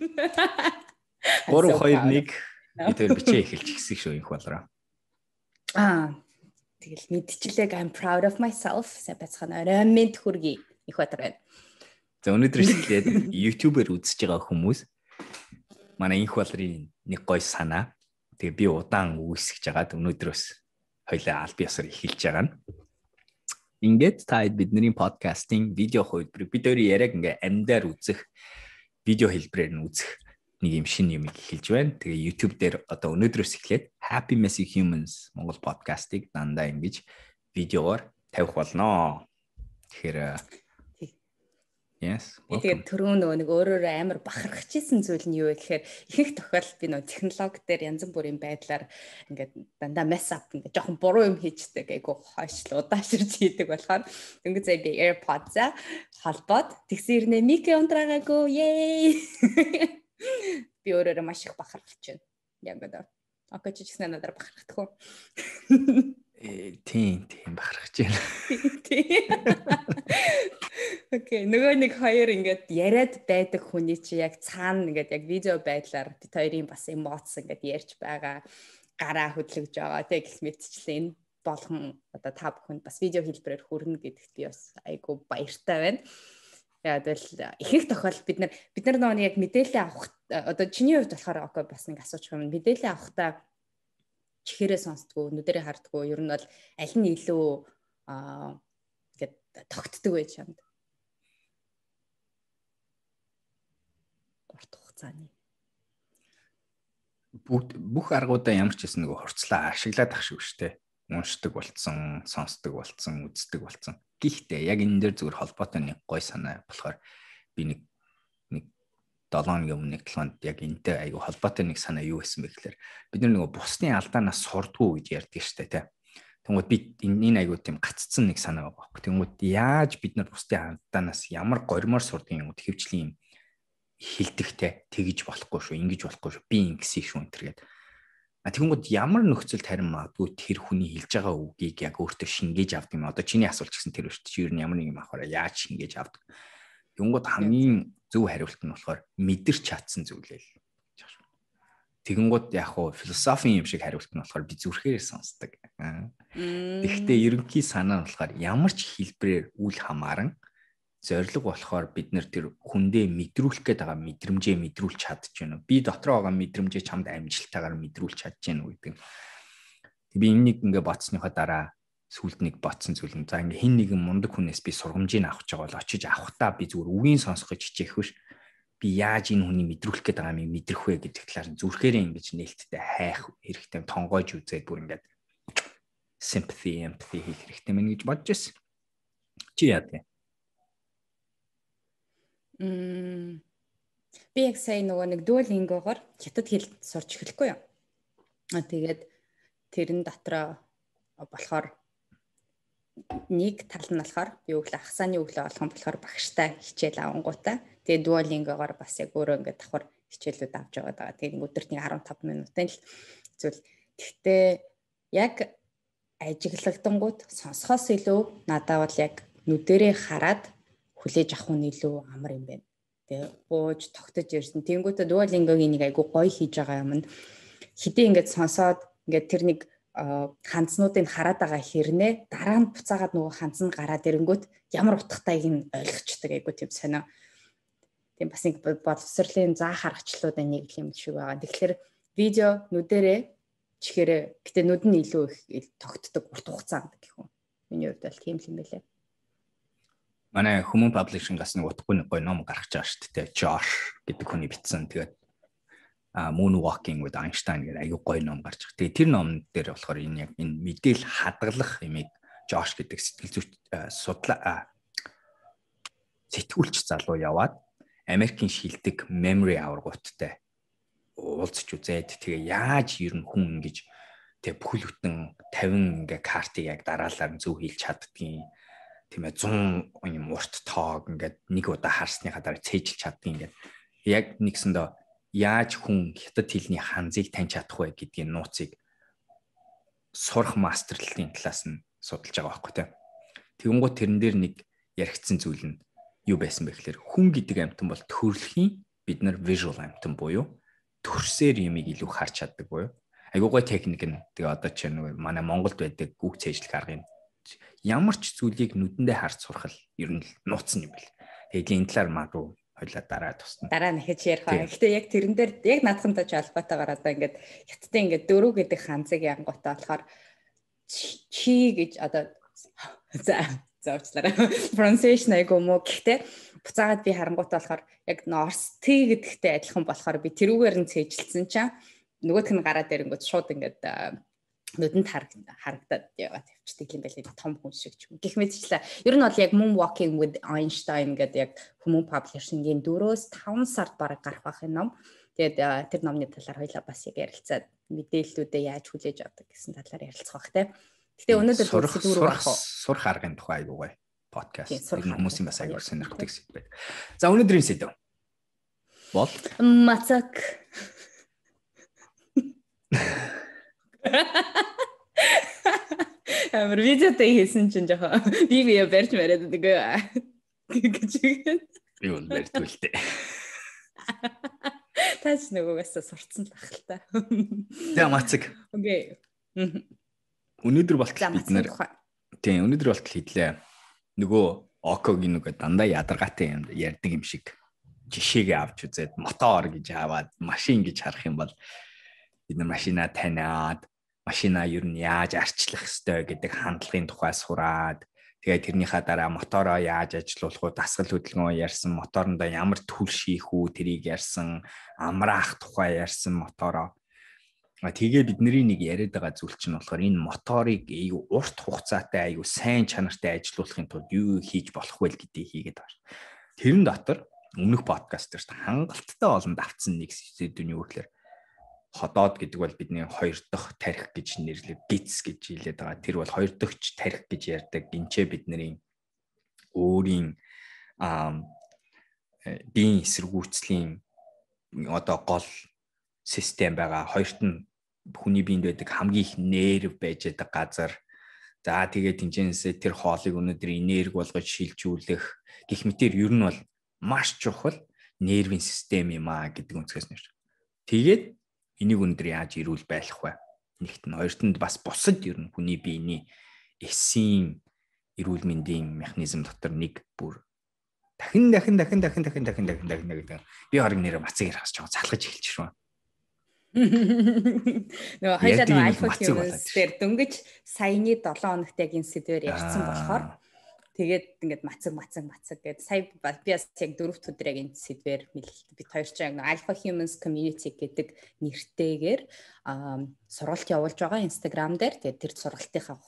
3 2 1 тэр бичээ эхэлж гисэн шүү инх болроо. Аа тэгэл мэдчихлээ I'm proud of myself сэбэцхан орой мэд хүргэе их батар байна. За өнөөдөр шилээд YouTube-ээр үзэж байгаа хүмүүс манай инх болрын нэг гой санаа. Тэгээ би удаан үүсгэж хагаад өнөөдрөөс хоёлаа аль биесээр эхэлж байгаа нь. Ингээд та бидний подкастын видео хувьд бид өөрөө яриаг ингээ амьдаар үзэх видео хэлбэрээр нь үзэх нэг юм шин юм эхэлж байна. Тэгээ YouTube дээр одоо өнөөдрөөс эхлээд Happy Messy Humans Монгол подкастыг дандаа ингэж видеоор тавих болно. Тэгэхээр Yes. Би тэгээд түрүү нөгөө нэг өөрөө амар бахархаж исэн зүйл нь юу вэ гэхээр ихэнх тохиолдолд би нөгөө технологи дээр янз бүрийн байдлаар ингээд дандаа mess up ингээд жоохон буруу юм хийждэг айгу хойшл удааширч хийдэг болохоор ингээд зэ би AirPods-а холбоод тэгсэн ирнэ микро унтраагаагүй yay. Би өөрөө маш их бахархаж байна. Яг одоо. Окей, чи ч гэсэн надаар бахархдаг хөө. Э, тийм, тийм бахархаж байна. Тийм. Окей, нөгөө нэг хоёр ингээд яриад байдаг хүний чи яг цаана ингээд яг видео байдлаар бит хоёрын бас эмоц ингээд ярьж байгаа гараа хөдлөгж байгаа тийм гэх мэтчлээ энэ болгон одоо та бүхэнд бас видео хэлбэрээр хүрнэ гэдэгт би бас айгүй баяртай байна. Яа тэгэл их их тохиол бид нар бид нар нөгөө яг мэдээлэл авах одоо чиний хувьд болохоор окей бас нэг асууж байна. Мэдээлэл авахтаа чихээрээ сонсдгоо нүдэрээ хардгоо ер нь бол аль нь илүү ингээд тогтдөг байж чамд урт хугацааны бүгд бүх аргуудаа ямар ч хэсэн нөгөө хурцлаа ашиглаад ах шиг штэ уншдаг болцсон сонсдог болцсон үздэг болцсон гэхдээ яг энэ дээр зүгээр холбоотой нэг гой санаа болохоор би нэг 7 хоногийн өмнө 1 7 хонд яг энтэй айгүй холбоотой нэг санаа юу байсан бэ гэхээр бид нар нөгөө бусны алдаанаас сурдгүй гэж ярьдаг штэ тий. Тэнгүүд би энэ айгүй тийм гаццсан нэг санаа байгаа байхгүй. Тэнгүүд яаж бид нар бусны алдаанаас ямар гормоор сурдаг юм уу хөвчлийн юм хилдэгтэй тэгж болохгүй шүү, ингэж болохгүй шүү, би ингэсэн шүү энэ төр гэдэг. А тэгэнгүүт ямар нөхцөлд харин магадгүй тэр хүний хэлж байгаа үгийг яг өөртөө шингээж авдаг юм. Одоо чиний асуулт гэсэн тэр өрт чи юу юм ямар нэг юм ахаараа яаж шингээж авдаг. Юнгод хамгийн зөв хариулт нь болохоор мэдэрч чадсан зүйлээ л. Тэгэнгүүт яг хуу философийн юм шиг хариулт нь болохоор би зүрхээр сонсдог. Тэгвэл ерөнхий санаа нь болохоор ямар ч хэлбэрээр үл хамааран зориг болохоор бид нэр тэр хүндээ мэдрүүлэх гээд байгаа мэдрэмжээ мэдрүүлж чадж байна уу? Би дотроо байгаа мэдрэмжээ чамд амжилттайгаар мэдрүүлж чадж байна уу гэдэг. Тэг би энийг ингээ бодсныхоо дараа сүлд нэг ботсон зүйл нь за ингээ хин нэгэн мундаг хүнээс би сургамжийг авах гэж байгаа бол очиж авахтаа би зүгээр үгийн сонсох гэж хичээх биш би яаж энэ хүний мэдрүүлэх гээд байгаа юм мэдрэх вэ гэдэг талаар зүрхээрээ ингэж нээлттэй хайх хэрэгтэй тонгойж үзээд бүр ингээд sympathy empathy хийх хэрэгтэй мэн гэж бодож байсан чи яа тээ мм би яг сая нөгөө нэг дуолингогоор хятад хэл сурч эхлэхгүй юу тэгээд тэрэн дотроо болохоор нэг тал нь болохоор би өглөө ахсааны өглөө олох нь болохоор багштай хичээл авангуудаа тэгээ дуолингогоор бас яг өөрөө ингээд давхар хичээлүүд авч яваад байгаа. Тэгээ өдөрт нэг 15 минутын л зүйл. Гэхдээ яг ажиглагдангууд сонсохоос илүү надад бол яг нүдэрээ хараад хүлээж авах нь илүү амар юм байна. Тэгээ бууж тогтож ирсэн. Тэнгүүтээ дуолингогийн нэг айгу гоё хийж байгаа юмд хитэ ингээд сонсоод ингээд тэр нэг Э, хандснуудыг хараад байгаа хэрнээ дараа нь буцаагаад нөгөө хандсан гараад ирэнгүүт ямар утгатайг нь ойлгочдаг айгу тийм сонио. Тийм бас нэг боловсрлын заа харгачлуудаа нэг юм шиг байгаа. Тэгэхээр видео нүдэрээ чихээрээ гэтээ нүд нь илүү их тогтдог урт хугацаанд гэх юм. Миний хувьд бол тийм л юм байлээ. Манай Human Publishing-аас нэг утгагүй нэг гоё ном гаргаж байгаа шүү дээ. Josh гэдэг хүний бичсэн. Тэгээд Moonwalking with Einstein гэдэг аюу гой ном гарч ирэх. Тэгээ тэр номн дээр болохоор энэ яг энэ мэдээл хадгалах юмыг Josh гэдэг сэтгэл зүйч судлаа сэтгүүлч залуу яваад Америкийн шилдэг memory аваргууттай уулзч үзээд тэгээ яаж ер нь хүн ингэж тэг бүхэл бүтэн 50 ингээ картыг яг дараалаар зөв хийлч чаддгийг тийм ээ 100 юм урт тоог ингээд нэг удаа харсныхаа дараа цээжилж чаддаг ингээд яг нэгсэндөө яаж хүн хятад хэлний ханзыг таньж чадах вэ гэдгийн нууцыг сурах мастерлалтын талаас нь судалж байгаа байхгүй тийм. Тэгэнгүүт тэрэн дээр нэг яригдсан зүйл нь юу байсан бэ гэхээр хүн гэдэг амьтан бол төрөлхийн бид нар visual амьтан буюу төрсээр ямиг илүү харж чаддаг буюу айгуугай техник нь тэгээ одоо чинь нэг манай Монголд байдаг үг цээжлэх аргын ямар ч зүйлийг нүдэндээ харж сурах л ер нь нууц юм байл. Тэгээд энэ талаар магадгүй хоёлаа дараа тусна. Дараа нь хэж ярих аа. Гэхдээ яг тэрэн дээр яг наадхантай ч албатайгаар одоо ингээд хятадын ингээд дөрөв гэдэг ханзыг янгуудаа болохоор чи гэж одоо за зовчлаарай. Pronunciation айгүй мө гэхдээ буцаагаад би харангуйтаа болохоор яг Norse T гэдэгтэй адилхан болохоор би тэрүүгээр нь цээжилсэн чинь нөгөөх нь гараад ирэнгүүт шууд ингээд нүдэнд харагдаад яваад явчихдаг юм байлээ том хүн шиг ч юм. Гэх мэтчлээ. Ер нь бол яг Moon Walking with Einstein гэдэг яг хүмүүн паблишингийн 4-өөс 5 сард бараг гарах байх юм. Тэгээд тэр номны талаар хоёлаа бас яг ярилцаад мэдээллүүдээ яаж хүлээж авдаг гэсэн талаар ярилцах бах те. Гэтэ өнөөдөр бүгд зүгээр байх уу? Сурах аргын тухай айгуугай подкаст. Хүмүүсийн бас айгуур сонирхдаг зүйл байд. За өнөөдрийн сэдв бол мацак Амар видеотэй хийсэн чинь жоохон би бие барьж бариад байгаа гэж үгээд. Юу нэр төлтэй. Таач нөгөөс сурцсан л ах л та. За мацэг. Окей. Өнөөдөр болтол бид нэр Тийм өнөөдөр болтол хийдлээ. Нөгөө Окогийн нөгөө дандаа ядаргаатай юм ярьдаг юм шиг жишээгээ авч үзээд мотор гэж аваад машин гэж харах юм бол бид машина таниад машина ер нь яаж арчлах ёстой гэдэг хандлагын тухай сураад тэгээ тэрнийхаа дараа мотороо яаж ажилуулах уу дасгал хөдөлгөөн ярьсан моторндоо ямар түл хийх үү тэрийг ярьсан амраах тухай ярьсан мотороо тэгээ бидний нэг яриад байгаа зүйл чинь болохоор энэ моторыг аюу урт хугацаатай аюу сайн чанартай ажилуулахын тулд юу хийж болох вэ гэдгийг хийгээд байна. Тэрэн дотор өмнөх подкастерт хангалттай олонд авцсан нэг сэдвүүд нь юу гэхээр ходоод гэдэг бол бидний хоёр дахь тарих гэж нэрлэг гиц гэж хэлээд байгаа. Тэр бол хоёр дахьч тарих гэж ярьдаг. Гинчээ бидний өөрийн э, биеийн эсэргүүцлийн одоо гол систем байгаа. Хоёрт нь хүний биед байдаг хамгийн их нерв байж байгаа газар. За тэгээд тэмцэнээсээ тэр хоолыг өнөөдөр энерги болгож шилжүүлэх гэх мэтэр ер нь бол маш чухал нервийн систем юм аа гэдэг өнцгөөс нэр. Тэгээд Энийг өндөр яаж ирүүл байлах вэ? Нэгт нь хоёртонд бас бусад ер нь хүний биений эсийн эрүүл мэндийн механизм дотор нэг бүр дахин дахин дахин дахин дахин дахин дахин дахин дахин би хориг нэрээ мацыг ярахс жоо залгаж эхэлж байна. Нөгөө хоёлаа нөгөө альфа хэмээс дээр дөнгөж саяны 7 хоногт яг энэ сэдвээр ярьсан болохоор Тэгээд ингээд мацаг мацаг мацаг гэд сая би бас яг дөрөвт өдрийг энэ сэдвэр мэлэлт бид хоёр ч ингээд Alpha Humans Community гэдэг нэртэйгээр сургалт явуулж байгаа Instagram дээр. Тэгээд тэр сургалтынхаа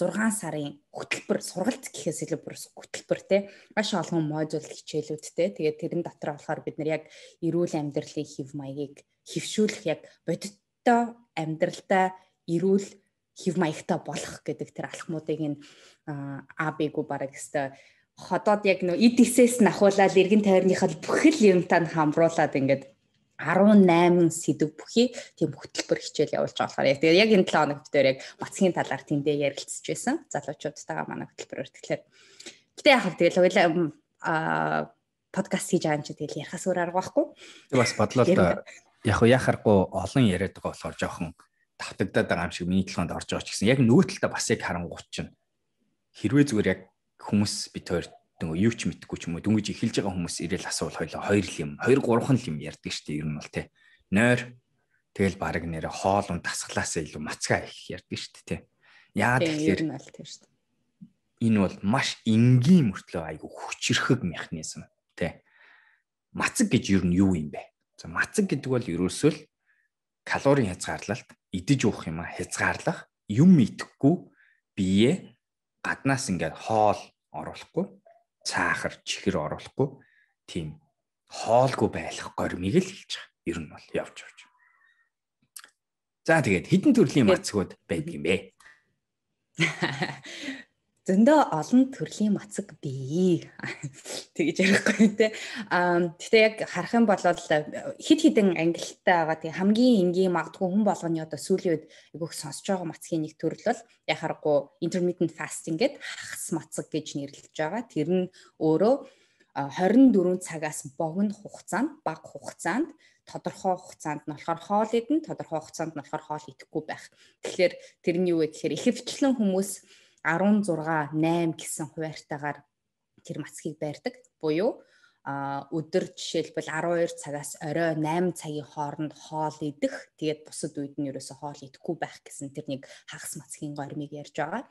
6 сарын хөтөлбөр сургалт гэхээс илүү бүр хөтөлбөр те маш олон модуль хичээлүүдтэй. Тэгээд тэрэн дотор болохоор бид нэр яг эрүүл амьдралын хэв маягийг хэвшүүлэх яг бодиттой амьдралдаа эрүүл хев маягтай болох гэдэг тэр алхмуудыг н АБ-гу бараг өстой ходоод яг нөө ид эсээс нь ахуулаад эргэн тойрныхаа бүхэл юмтаа хамруулад ингээд 18 сэдв бүхий тийм хөтөлбөр хичээл явуулж байгаа болохоор яг тэгээ яг энэ 7 хоног битээр яг мацгийн талаар тэндээ ярилцж байсан. Залуучуудтайгаа манай хөтөлбөр өртгөлээ. Гэтэ яхав тэгэл хоёлаа аа подкаст хийж байгаа юм чи тэгэл ярихаас өөр арга байхгүй. Тэг бас бодлоо л да. Яг уу яхахгүй олон яриад байгаа болохоор жоохон давтагдаад байгаа юм шиг миний толгонд орж байгаа ч гэсэн яг нөгөө талдаа бас яг харангуут чинь хэрвээ зүгээр яг хүмүүс бит хоёр нөгөө юу ч мэдхгүй ч юм уу дүнгиж эхэлж байгаа хүмүүс ирээл асуул хойлоо хоёр л юм хоёр гурван л юм ярьдаг шүү дээ ер нь бол тий нойр тэгэл баг нэрэ хоол ун тасглаасаа илүү мацгаа их ярьдаг шүү дээ тий яа тэгэхээр энэ бол маш энгийн мөртлөө айгүй хүчрэхэг механизм тий мацаг гэж ер нь юу юм бэ за мацаг гэдэг бол ерөөсөө л калорийн хязгаарлалт, идэж уух юм а хязгаарлах, юм идэхгүй бие гаднаас ингээд хоол оруулахгүй, цаахар, чихэр оруулахгүй тийм хоолгүй байх гормыг л хэлж байгаа. Ер нь бол явж явж. За тэгээд хідэн төрлийн мацгууд байдаг юм бэ. зөндөө олон төрлийн мацаг бий. Тэгж ярихгүй те. Аа гэхдээ яг харах юм бол э, хид хідэн ангилттай байгаа. Тэг хамгийн энгийн магадгүй хүн болгоны одоо сүүлийн үед айгүйх сонсож байгаа мацгийн нэг төрөл бол яг харахгүй intermittent fasting гэдэг хагас мацаг гэж нэрлэж байгаа. Тэр нь өөрөө 24 э, цагаас богино хугацаанд, бага хугацаанд тодорхой хугацаанд нь болохоор хоол идэн, тодорхой хугацаанд нь болохоор хоол идэхгүй байх. Тэгэхээр тэр нь юу вэ гэхээр ихэвчлэн хүмүүс 16 8 гэсэн хуваартаагаар тэр мацгийг байрдаг. Буюу а өдөр жишээлбэл 12 цагаас орой 8 цагийн хооронд хоол идэх тэгээд бусад үед нь ерөөсө хоол идэхгүй байх гэсэн тэр нэг хагас мацгийн гормыг ярьж байгаа.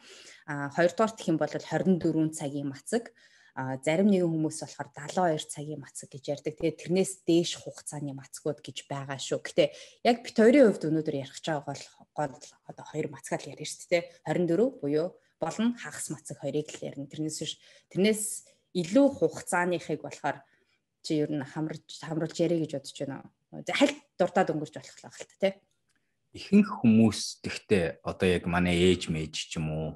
А хоёрдугаар гэх юм бол 24 цагийн мацаг а зарим нэгэн хүмүүс болохоор 72 цагийн мацаг гэж ярьдаг. Тэгээ тэрнээс дээш хугацааны мацгууд гэж байгаа шүү. Гэтэ яг бит хоёрын хувьд өнөөдөр ярих гэж байгаа бол гол одоо хоёр мацгаал ярьж штэ тэ 24 буюу болон хагас мацаг хоёрыг л ярина. Тэрнээс биш тэрнээс илүү хугацааныхыг болохоор чи ер нь хамарж хамруулж ярэ гэж бодож байна уу? Хальт дуртад өнгөрч болох л байна л та тий. Ихэнх хүмүүс тэгтээ одоо яг манай ээж мэж ч юм уу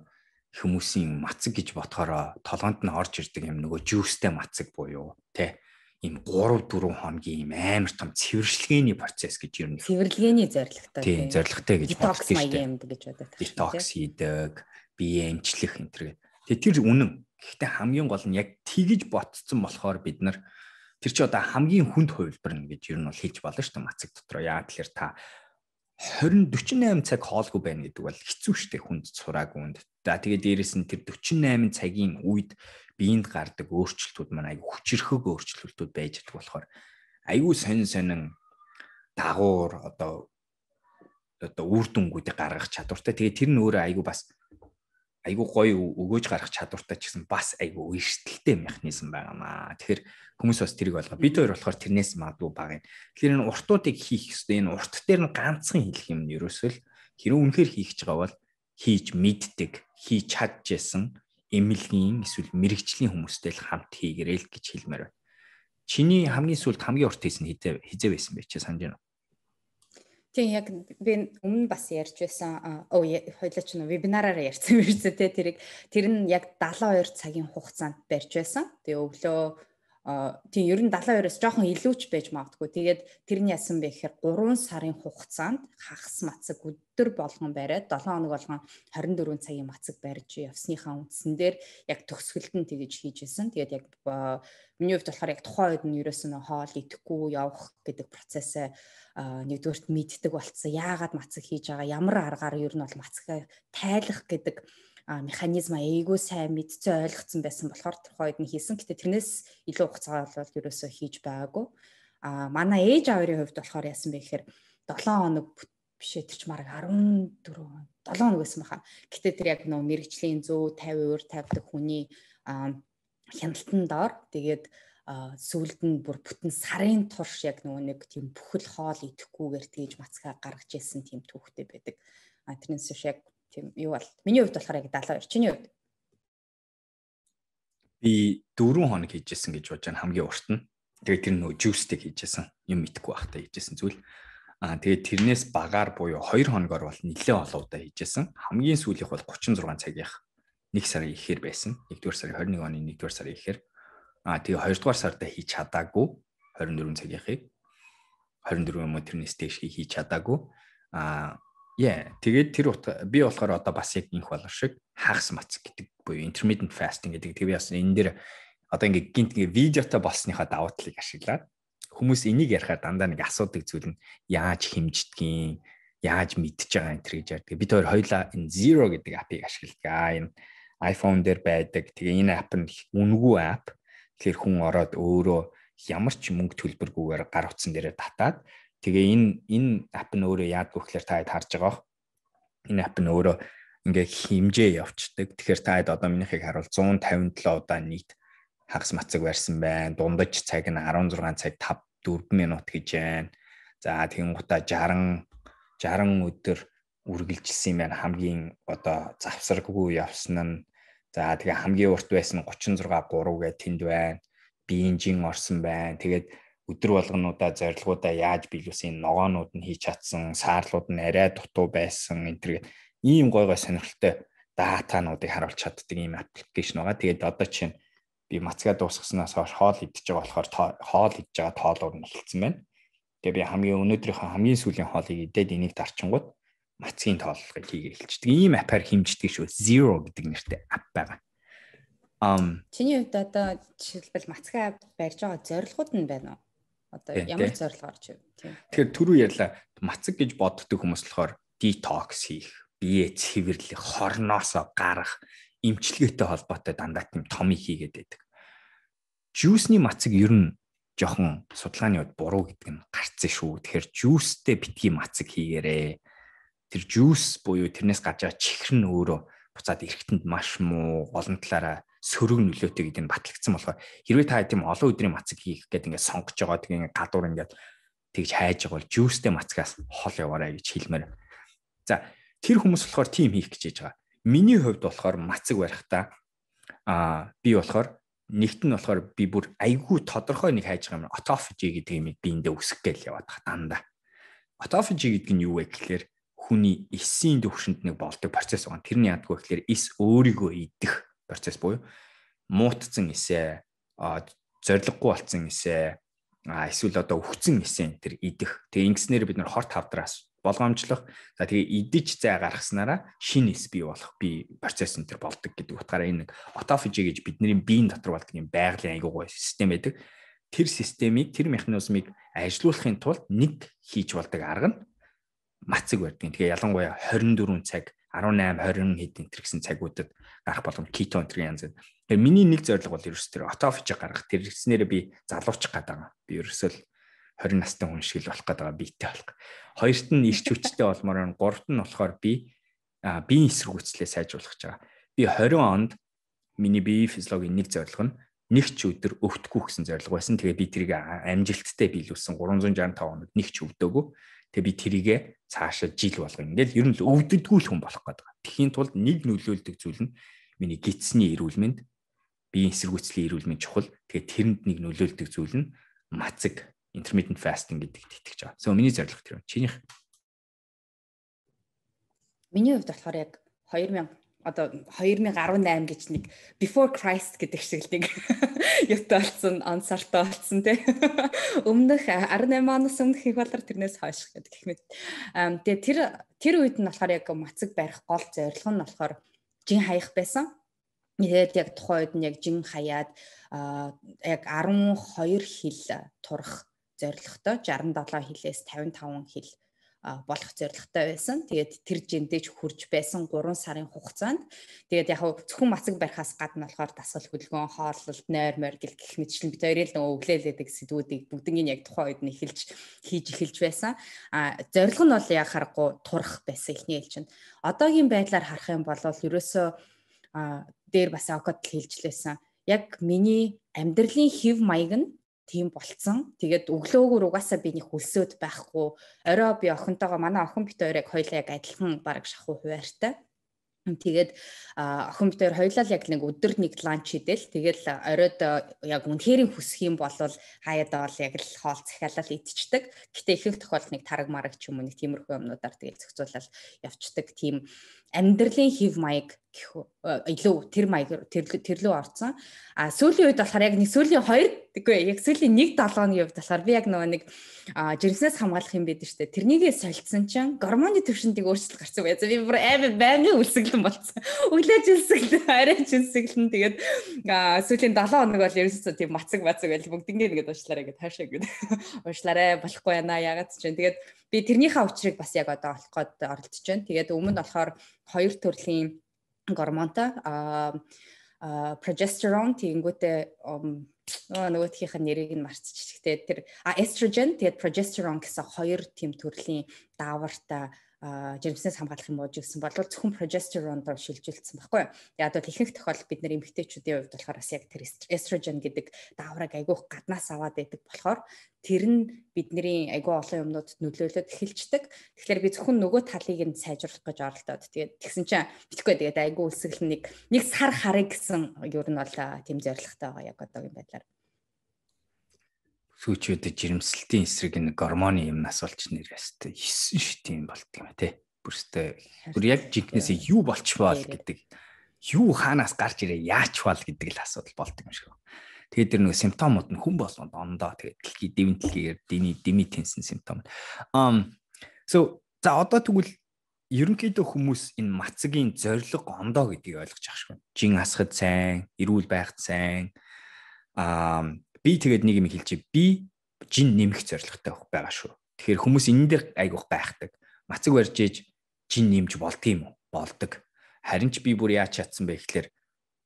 хүмүүсийн мацаг гэж бодохороо толгонд нь орж ирдэг юм нөгөө жүүстэй мацаг буюу тий ийм 3 4 хоногийн ийм амар том цэвэрлэгээний процесс гэж ер нь цэвэрлэгээний зорилготой тийм зорилготой гэж боддог шүү дээ. Detox хийдэг биеэ эмчлэх энэ төр гэдэг. Тэгээ тэр үнэн. Гэхдээ хамгийн гол нь яг тэгж ботцсон болохоор бид нар тэр чи одоо хамгийн хүнд хувилбарна гэж ер нь бол хэлж болно шүү дээ мацаг дотор. Яа тэгэхээр та 20 48 цаг хоолгүй байна гэдэг бол хэцүү шүү дээ хүнд сураагүй хүнд. За тэгээ дээрэс нь тэр 48 цагийн үед биеинд гардаг өөрчлөлтүүд маань айгүй хүчрэхэг өөрчлөлтүүд байж байгаа болохоор айгүй сонин сонин дагуур одоо одоо үр дүнгуудыг гаргах чадвартай. Тэгээ тэр нь өөрөө айгүй бас айгүй гоё өгөөж гарах чадвартай ч гэсэн бас айгүй уйштэлтэй механизм байгаамаа. Тэгэхээр хүмүүс бас тэрийг олгоо. Бид хоёр болохоор тэрнээс магадгүй баг юм. Тэгэхээр энэ уртуудыг хийх ёстой. Энэ урт дээр нь ганцхан хэлэх юм нь ерөөсөө л хэрэг үнэхээр хийх гэж байгаа бол хийж мэддэг, хийж чадчихсан эмнэлгийн эсвэл мэрэгжлийн хүмүүстэй л хамт хийгэрэл гэж хэлмээр байна. Чиний хамгийн сүлд хамгийн урт хийсэн хизээ хизээ байсан байж санаж байна. Тийм яг би өмнө бас ярьж байсан оо хоёлаа ч нөө вебинараар ярьсан юм шиг тий тэрийг тэр нь яг 72 цагийн хугацаанд барьж байсан. Тэгээ өглөө Э, тийм ер нь 72-оос жоохон илүүч байж магадгүй. Тэгээд тэр нь яасан бэ гэхээр 3 сарын хугацаанд хагас мацаг өдөр болгон бариад 7 хоног болгон 24 цагийн мацаг барьж явсныхаа үндсэн дээр яг төгсгөлд нь тэгэж хийжсэн. Тэгээд яг э, миний хувьд болохоор яг тухайн үед нь ерөөсөө нөө хоол идэхгүй явах гэдэг процессээ нэгдүгээрт мэддэг болцсон. Яагаад мацаг хийж байгаа, ямар аргаар ер нь бол мацгаа тайлах гэдэг механизм аягүй сайн мэдсэн ойлгоцсон байсан болохоор тухайд нь хийсэн. Гэтэ тэрнээс илүү хугацаа бол ерөөсөө хийж байгаагүй. А манай ээж аваарын хувьд болохоор яасан бэ гэхээр 7 хоног биш тэр ч марга 14 хоног 7 хоног байсан баха. Гэтэ тэр яг нөө мэрэгжлийн 150% тавьдаг хүний хяналтанд ор тэгээд сүлд нь бүр бүтэн сарын турш яг нөгөө нэг тийм бүхэл хоол идэхгүйгээр тэгж мацгаа гаргаж ийсэн тийм түүхтэй байдаг. А тэрнээс биш яг тийм юу бол миний хувьд болохоор яг 72 чиний хувьд би 4 хоног хийжсэн гэж бодож байгаа хамгийн урт нь тэгээд тэр нөгөө juice-тэй хийжсэн юм итгэхгүй байх та хийжсэн зүйл аа тэгээд тэрнээс багаар буюу 2 хоногор бол нэлээд олон удаа хийжсэн хамгийн сүүлийнх бол 36 цагийнх нэг сарын ихээр байсан 1-р сарын 21 оны 1-р сарын ихээр аа тэгээд 2-р сарда хийж чадаагүй 24 цагийнхыг 24 юм уу тэрнээс дээшхийг хийж чадаагүй аа Яа, тэгээд тэр би болохоор одоо бас яг инх болор шиг хагас мац гэдэг буюу intermittent fasting гэдэг. Тэгээд би бас энэ дээр одоо ингээ гинт ингээ видеотой болсныхаа давуу талыг ашиглаад хүмүүс энийг ярихаар дандаа нэг асуудаг зүйл нь яаж хэмждгийг, яаж мэдж байгаа энэ гэж ярьдаг. Бид хоёр хоёлаа энэ Zero гэдэг апыг ашигладаг. Аа энэ iPhone дээр байдаг. Тэгээ энэ ап нь үнэгүй ап. Тэгэхээр хүн ороод өөрөө ямар ч мөнгө төлбөргүйгээр гар утсан дээрээ татаад Тэгээ энэ энэ app нь өөрөө яадаг вэ гэхээр та хэд харж байгаа бох. Энэ app нь өөрөө ингээ химжээ явцдаг. Тэгэхээр та хэд одоо минийхийг харуул 157 удаа нийт хагас мацаг барьсан байна. Дундаж цаг нь 16 цаг 5 4 минут гэж байна. За тэгэн гута 60 60 өдөр үргэлжилсэн юм байна. Хамгийн одоо завсаргүй явсан нь за тэгээ хамгийн урт байсан 36 3 гэ тэнд байна. Бинжин орсон байна. Тэгээд өдөр болгонуудаа зорилгоудаа яаж биелүүлсэн ногоонууд нь хийж чадсан, саарлууд нь арай дутуу байсан энэ ийм гой гой сонирхолтой датануудыг харуулж чаддаг ийм аппликейшн байгаа. Тэгээд одоо чинь би мацгаа дуусгаснаас хойш хоол идчихэж байгаа болохоор хоол идчихэж байгаа тоолоор нь эхэлсэн байна. Тэгээ би хамгийн өнөөдрийнхөө хамгийн сүүлийн хоолыг идээд энийг дарчингууд мацгийн тооллогыг хийгээ эхэлчихдэг. Ийм апаар хэмждэг шүү. Zero гэдэг нэртэй ап байгаа. Ам чиний хувьд одоо жишээлбэл мацгийн ап барьж байгаа зорилгоуд нь байна уу? Одоо ямар зорилгоор ч тийм. Тэгэхээр түрүү ярьла мацаг гэж боддог хүмүүс болохоор detox хийх, биеэ цэвэрлэх, хорноосоо гарах, эмчилгээтэй холбоотой дандаа тийм том хийгээд байдаг. Жюсний мацаг ер нь жоохон судалгааны үед буруу гэдэг нь гарцсан шүү. Тэгэхээр жюстэй битгий мацаг хийгээрээ. Тэр жюс буюу тэрнээс гарч байгаа чихэр нь өөрөө буцаад эргэтэнд маш муу олон талаараа сөрөг нөлөөтэй гэдэг нь батлагдсан болохоор хэрвээ та тийм олон өдрийн мацаг хийх гэдэг ингээд сонгож байгаа тийм гадуур ингээд тэгж хайж байгаа бол жүүстэй мацгаас хол яваарай гэж хэлмээр. За тэр хүмүүс болохоор тийм хийх гэж байгаа. Миний хувьд болохоор мацаг барихта аа би болохоор нэгт нь болохоор би бүр айгүй тодорхой нэг хайж байгаа юм. Autophagy гэдэг юм би эндээ үсэх гээл яваад тах дандаа. Autophagy гэдэг нь юу вэ гэхээр хүний эсийн төвшөнд нэг болдог процесс байгаа. Тэр нь яадгүй гэхээр эс өөрийгөө идэх процесс буюу муутцсан эсэ зориггүй болсон эсэ эсвэл одоо өгцэн эсэ энэ төр идэх. Тэгээ ингэснээр бид нэр хорт хавдраас болгоомжлох. За тэгээ идэж зай гаргаснараа шинэ эс бий болох би процесс энэ төр болдог гэдэг утгаараа энэ autophagy гэж бидний биеийн дотор болдог юм байгалийн айгуугой систем байдаг. Тэр системийг тэр механизмыг ажилуулахын тулд нэг хийж болдог арга нь мацэг байдаг. Тэгээ ялангуяа 24 цаг 18 20 хэдэн төр гэсэн цагуудад гарах боломж кето энэ төрлийн янз. Тэгэхээр миний нэг зорилго бол ерөөс тэр отофж гарах тэрснээр би залуучих гэдэг юм. Би ерөөсөө 20 настай хүн шиг л болох гэдэг байгаа биетэй болох. Хоёрт нь ирч хүчтэй болмоор байна. Гуравт нь болохоор би биеийн эсэргүүцлээ сайжруулах гэж байгаа. Би 20 онд миний бие физиологийн нэг зорилго нь нэг ч өдөр өвтгөх гэсэн зорилго байсан. Тэгээ би тэрийг амжилттай биелүүлсэн 365 хоног нэг ч өвдөөгүй. Тэгээ би тэрийгэ цаашаа жил болгоно. Ингээл ер нь л өвддггүй хүн болох гэдэг. Тэхийн тулд нэг нөлөөлдөг зүйл нь миний гидсний эрүүл мэнд, биеийн эсэргүүцлийн эрүүл мэнд чухал. Тэгээ тэрэнд нэг нөлөөлдөг зүйл нь мацэг, intermittent fasting гэдэгт итгэж байгаа. So миний зорилго тэр юм. Чинийх. Миний хувьд болохоор яг 2000 одоо 2018 гэж нэг Before Christ гэдэг шиг л нэг юутай болсон, ансартай болсон тий. Өмнөх 18 оноос өмнөх их болор тэрнээс хойш гэдэг гэх мэт. Тэгээ тэр тэр үед нь болохоор яг мацаг барих гол зорилго нь болохоор жин хаях байсан. Тэгээд яг тухайн үед нь яг жин хаяад яг 12 хил турах зорилготой 67 хилээс 55 хил болох зорилготой байсан. Тэгээд тэр жиндэж хурж байсан 3 сарын хугацаанд тэгээд яг зөвхөн мацаг барихаас гадна болохоор дасгал хөдөлгөөн, хооллолт, нойр морь гэл гэх мэтчилэн бид хоёрыг нөгөө өглөөлэдэг сэдвүүдийг бүгднийг яг тухайн үед нь эхэлж хийж эхэлж байсан. А зорилго нь бол яг харахгүй турах байсан эхний ээлжинд. Одоогийн байдлаар харах юм бол ерөөсөө дээр бас окод хэлж лээсэн. Яг миний амьдралын хэв маяг нь тийм болцсон. Тэгээд өглөөгөр угаасаа би нэг хөлсөөд байхгүй. Орой би охинтойгоо манай охин бит хоёрыг хоёлаа яг адилхан бараг шахуу хуваартай. Тэгээд охин бит хоёр хоёлаа яг нэг өдөр нэг ланч хийдэл. Тэгэл оройд яг үнэхэрийн хүсэх юм бол хаяадаа бол яг л хоол захиалал идчихдэг. Гэтэ ихэнх тохиолдолд нэг тараг мараг ч юм уу нэг тиймэрхүү юмнуудаар тэгээд зохицуулаад явцдаг. Тийм амьдралын хэв маяг гэх э, илүү тэр маягаар тэр лөө орцсон. А сүүлийн үед болохоор яг нэг сүүлийн 2 үгүй яг сүүлийн 1 7-ны үед болохоор би яг нөгөө нэг жирэмснээс хамгаалах юм байдаг штэ. Тэрнийгээ солилцсон чинь гормоны төвшөндийг өөрчлөлт гарсан байзаа. Би бүр амар байнгын үлсэглэн болсон. Өглөө жилсэглэн, арай жилсэглэн тэгээд сүүлийн 7 хоног бол ерөөсөө тийм мацаг мацаг байл бүгднийг ингээд уушлаарай гэдэг хаашаа гээд уушлаарай болохгүй байна ягаад ч юм. Тэгээд би тэрнийхээ учрыг бас яг одоо олох гээд оролдож байна. Тэгээд өмнө болохоор хоёр төрлийн гормонтой а прогестерон тэгэнгүүтээ нөгөөхийнх нь нэрийг нь марцчих. Тэгээд тэр а эстрожен тэгээд прогестерон гэсэн хоёр тэм төрлийн даавартай жирэмснээс хамгаалах юм болж өгсөн бол зөвхөн progesterone руу шилжүүлсэн баггүй. Яг бол ихэнх тохиолдолд бид нэр эмэгтэйчүүдийн хувьд болохоор бас яг тэр estrogen гэдэг даавраг айгүйх гаднаас аваад байдаг болохоор тэр нь бидний айгүй олон юмнуудад нөлөөлөд эхэлждэг. Тэгэхээр би зөвхөн нөгөө талыг нь сайжруулах гэж оролдоод тэгээд тэгсэн чинь битггүй тэгээд айгүй үлсгэл нэг нэг сар харыг гэсэн ер нь бол тэм зоригтой байгаа яг одоогийн байдлаар сүүчүүд жирэмсэлтийн эсрэг нэг гормоны юмнаас олж нэрээс тэ 9 шит юм болт юм те бүрстэ бүр яг жинкнээсээ юу болчихвол гэдэг юу хаанаас гарч ирээ яачвал гэдэг л асуудал болт юм шиг. Тэгээд тэр нэг симптомууд нь хүн болгонд ондоо тэгээд дэлхий дэвнтлгээр дими дими тенсэн симптом. Um so за одоо тэгвэл ерөнхийдөө хүмүүс энэ мацгийн зориг ондоо гэдгийг ойлгож ахшгүй. Жин хасахд сайн, эрүүл байхд сайн, аа Би тэгээд нэг юм хэлчихье. Би жин нэмэх зорилготой байгаа шүү. Тэгэхээр хүмүүс энэ дээр айгуух байхдаг. Мацаг барьж ээж жин нэмж болд юм уу? Болдог. Харин ч би бүр яаж чадсан бэ гэхлээр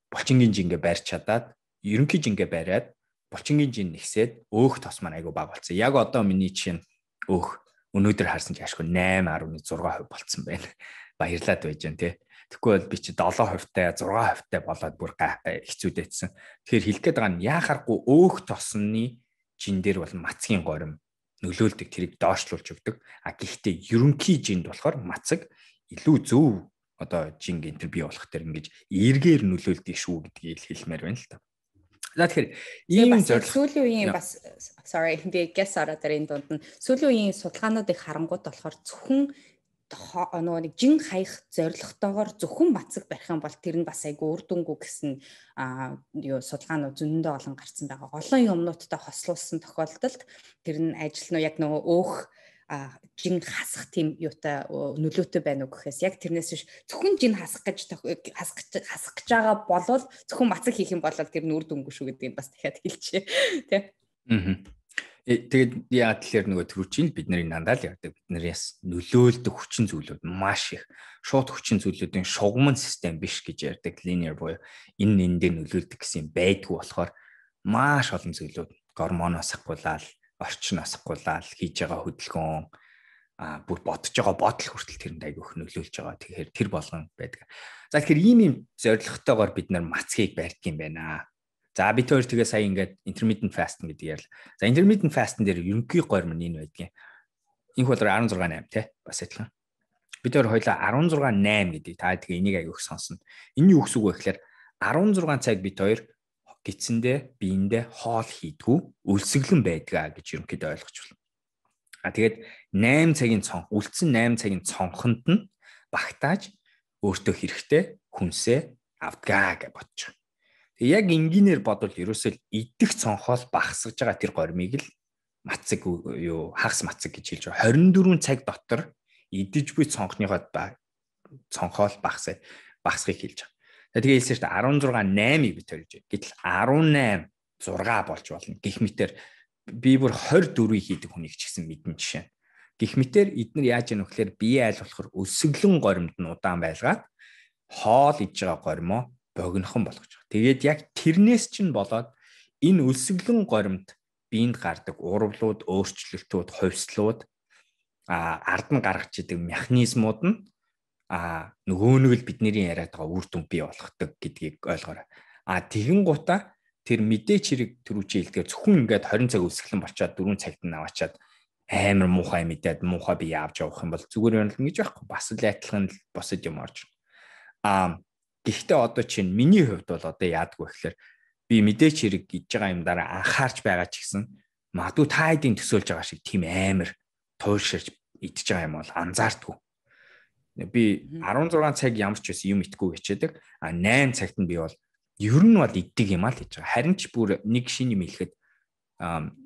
булчингийн жингээ барьж чадаад, ерөнхий жингээ бариад булчингийн жин нэгсээд өөх тос маань айгуу баг болсон. Яг одоо миний чинь өөх өнөөдөр харсан ч ашгүй 8.6% болцсон байна. Баярлаад байж байна те. Тэгэхгүй бол би чи 7% та 6% та болоод бүр гайхаа хэцүүдэтсэн. Тэгэхээр хэлгээд байгаа нь яа харахгүй өөх тосны жин дээр бол мацгийн горим нөлөөлдөг тэрийг доошлуулж өгдөг. А гэхдээ ерөнхий жинд болохоор мацаг илүү зөв одоо жин гэнтер бий болох төр ингэж эргээр нөлөөлдөг шүү гэдгийг хэлмээр байна л та. За тэгэхээр ийм зорилго сүүлийн үеийн бас sorry би guess ороод арын дунд нь сүүлийн үеийн судалгаануудыг харангууд болохоор зөвхөн нөгөө нэг жин хаях зорилготойгоор зөвхөн бацаг барих юм бол тэр нь бас айгүй үр дүнгүй гэсэн аа юу судалгаанууд зөндөө олон гарцсан байгаа. Олон юмнуудтай хослуулсан тохиолдолд тэр нь ажил нь яг нөгөө өөх а жин хасах тийм юутай нөлөөтэй байна уу гэхээс яг тэрнээс биш зөвхөн жин хасах гэж хасах хасах гэж байгаа болвол зөвхөн бацаг хийх юм бол тэр нүр дүнгүй шүү гэдэг нь бас дахиад хэлчихэ тий. Аа. Э, Тэгээд яа тэлэр нөгөө төрүүч нь бидний дандаа л яадаг. Бид нар яс нөлөөлдөг хүчин зүйлүүд маш их. Шууд хүчин зүйлүүдийн шугамн систем биш гэж ярьдаг linear буюу энэ эндээ нөлөөлдөг гэсэн байдгүй болохоор маш олон зүйлүүд гормон асахгуулаад, орчин асахгуулаад хийж байгаа хөдөлгөөн а бүр бодож байгаа бодол хүртэл тэрэнд айгүйх нөлөөлж байгаа. Тэгэхээр тэр болгон байдаг. За тэгэхээр ийм юм зоригтойгоор бид нар мацгийг барьдаг юм байна. За бид хоёр тэгээ сая ингээд intermittent fasting гэдэг ярил. За intermittent fasting дээр ерөнхий гоор мань энэ байдгийн. Инх бол 16.8 тий бас адилхан. Бид хоёр хоёлаа 16.8 гэдэг. Та тэгээ энийг аяг их сонсно. Эний юу гэсэн үг вэ гэхээр 16 цаг бид хоёр гитсэндээ биендээ хоол хийдгүү үлсэглэн байдгаа гэж ерөнхийдөө ойлгож байна. А тэгээд 8 цагийн цон үлдсэн 8 цагийн цонхонд нь багтааж өөртөө хэрэгтэй хүнсээ авдгаа гэж бодож Яг энгийнээр бодвол ерөөсөө л идэх цонхоол багсаж байгаа тэр гормыг л мацэг юу хагас мацэг гэж хэлж байгаа. 24 цаг дотор идэж буй цонхныхоо ба цонхоол багсаа багсхийг хэлж байгаа. Тэгээ хэлсэн чинь 16 8-ыг би төрж байна. Гэтэл 18 6 болж болно. Гэх мэтэр би бүр 24-ийг хийдэг хүнийг ч гэсэн мэдэн жишээ. Гэх мэтэр эдгээр яаж яах вэ гэхээр бие аль болохоор өсөглөн горимд нь удаан байлгаад хоол иж байгаа горимо богинохон болгож байгаа. Тэгээд яг тэрнээс чинь болоод энэ өлсгөлөн горимд биенд гардаг урвлууд, өөрчлөлтүүд, хувьслууд а ард нь гаргаж идэг механизмууд нь а нөгөө нэг л бидний яриад байгаа үр дүн бий болгохдаг гэдгийг ойлгоорой. А тэгэн гута тэр мэдээч хэрэг төрүүчийн хэлдгээр зөвхөн ингээд 20 цаг өсгөлэн болчоод 4 цагт нь аваачаад амар муухай мэдээд муухай бие авч явах юм бол зүгээр юм л гэж байхгүй бас л айтлах нь босод юм орж. А Гэхдээ одоо чинь миний хувьд бол одоо яадгүй ихлээр би мэдээч хэрэг гэж байгаа юм дараа анхаарч байгаа ч гэсэн магадгүй та хэдийн төсөөлж байгаа шиг тийм амар туйлширж идчихэж байгаа юм бол анзаардгүй. Би 16 цаг ямар ч байсан юм итгэхгүй гэчээдэг. А 8 цагт нь би бол ер нь бол иддэг юм аа л гэж байгаа. Харин ч бүр нэг шин юм хэлэхэд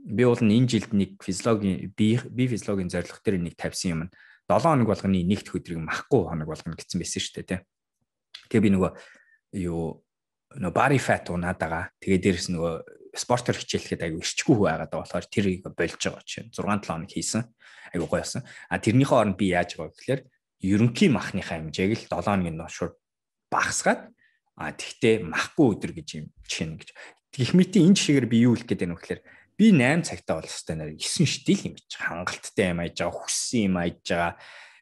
би бол энэ жилд нэг физиологийн би би физиологийн зорилго төр нэг тавьсан юм. 7 хоног болгоны нэгт хөдрийг махгүй хоног болгоно гэсэн байсан шүү дээ тий. Тэгээ би нөгөө юу нөгөө body fat унаадага. Тэгээ дээрээс нөгөө спортер хичээлэхэд айгүй ирчгүй хүү байгаад байгаа болохоор тэрийг болж байгаа чинь 6 7 хоног хийсэн. Айгүй гоё болсон. А тэрнийхөө оронд би яаж байгаа гэхээр ерөнхий махныхаа хэмжээг л 7 хоногийн ношууд багасгаад а тэгтээ махгүй өдөр гэж юм чинь гэж. Гэх мэт энэ жишгээр би юу хэлэх гээд байна вэ гэхээр би 8 цагтаа бол хэвээр нэр 9 штэл юм чи хангалттай юм айж байгаа, хүссэн юм айж байгаа.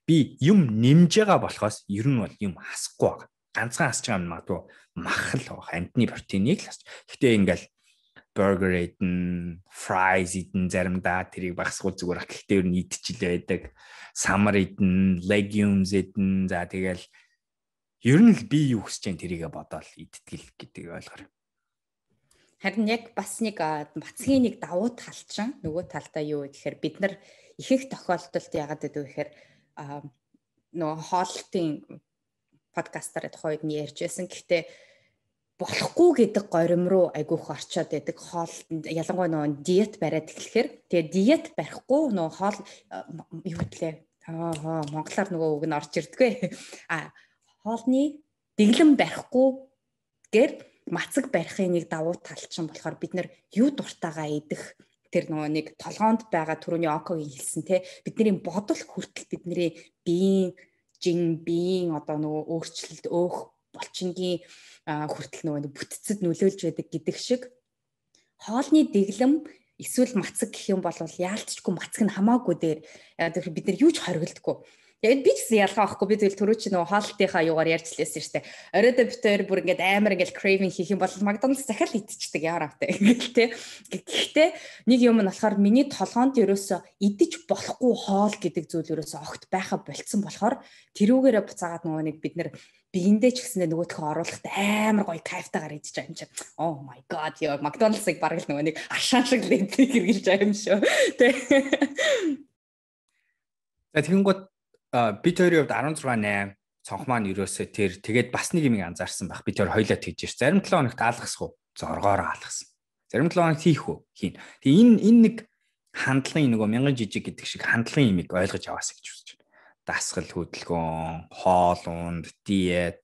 Би юм нэмж байгаа болохоос ер нь бол юм хасахгүй байгаа ганцхан асч байгаа юм магадгүй махал байх амтны протеинийг л асч. Гэхдээ ингээл burger идэн, fries идэн заримдаа тэрийг багсгуул зүгээр ах. Гэхдээ ер нь идчихэл байдаг. Summer идэн, legumes идэн. За тэгэл ер нь л би юу хүсэж जैन тэрийгэ бодоол идтгэл гэдэг ойлгоор. Харин яг бас нэг бацгийн нэг давуу тал чинь нөгөө талдаа юу вэ гэхээр бид нар ихэнх тохиолдолд яагаад гэдэг вэ гэхээр нөгөө хоолтын подкастаар тухайд нь ярьж байсан. Гэхдээ болохгүй гэдэг горим руу айгүйх орчоод байдаг. Хоол ялангуяа нөгөө диет бариад эхлэхээр тэгээ диет барихгүй нөгөө хоол э, юу гэдлээ. Аа Монголоор нөгөө үг нь орж ирдэггүй. А хоолны дэглэм барихгүй гэр мацаг барихын нэг давуу тал чинь болохоор бид нэр юу дуртайгаа идэх тэр нөгөө нэг толгоонд байгаа түрүүний окогийн хэлсэн те бидний бодол хүртэл бидний биеийн жин биеийн одоо нөгөө өөрчлөлт өөх булчингийн хүртэл нөгөө бүтцэд нөлөөлж байдаг гэдэг шиг хоолны дэглэм эсвэл мацаг гэх юм бол яалтчгүй мацаг нь хамаагүй дээр бид нар юу ч хоригддаггүй Яг би ч гэсэн ялгаа авахгүй би зөв түрүү чи нөгөө хоолтынхаа юугаар ярьжлээсэн штэ. Оройдо битээр бүр ингээд амар ингээд craving хийх юм бол Макдоналдс захиал идчихдэг яар автай ингээд те. Гэхдээ нэг юм нь болохоор миний толгоонд ерөөсө идэж болохгүй хоол гэдэг зүйл ерөөсө огт байха болцсон болохоор тэрүүгээрээ буцаагаад нөгөө нэг бид нэр биендээ ч гэснээр нөгөөдхөө оруулахт амар гоё кайфтайгаар идэж байгаа юм чи. Oh my god ёо Макдоналдсыг бараг л нөгөө нэг ашаа шиг лэнд хэрглэж байгаа юм шүү. Тэ. За тэгэнгүүт бид хоёрын хувьд 16 8 цонх маань ерөөсөө тэр тэгээд бас нэг юм анзаарсан байх. Бид хоёр хоёлаа тэгж ирсэн. Зарим 7 хоногт алгасгүй зоргоороо алгасан. Зарим 7 хоногт хийх үү? Хийн. Тэгээ энэ энэ нэг хандлагын нөгөө мянган жижиг гэдэг шиг хандлагын имийг ойлгож аваасаа гэж үзэж байна. Дасгал хөдөлгөөн, хоол унд, диет,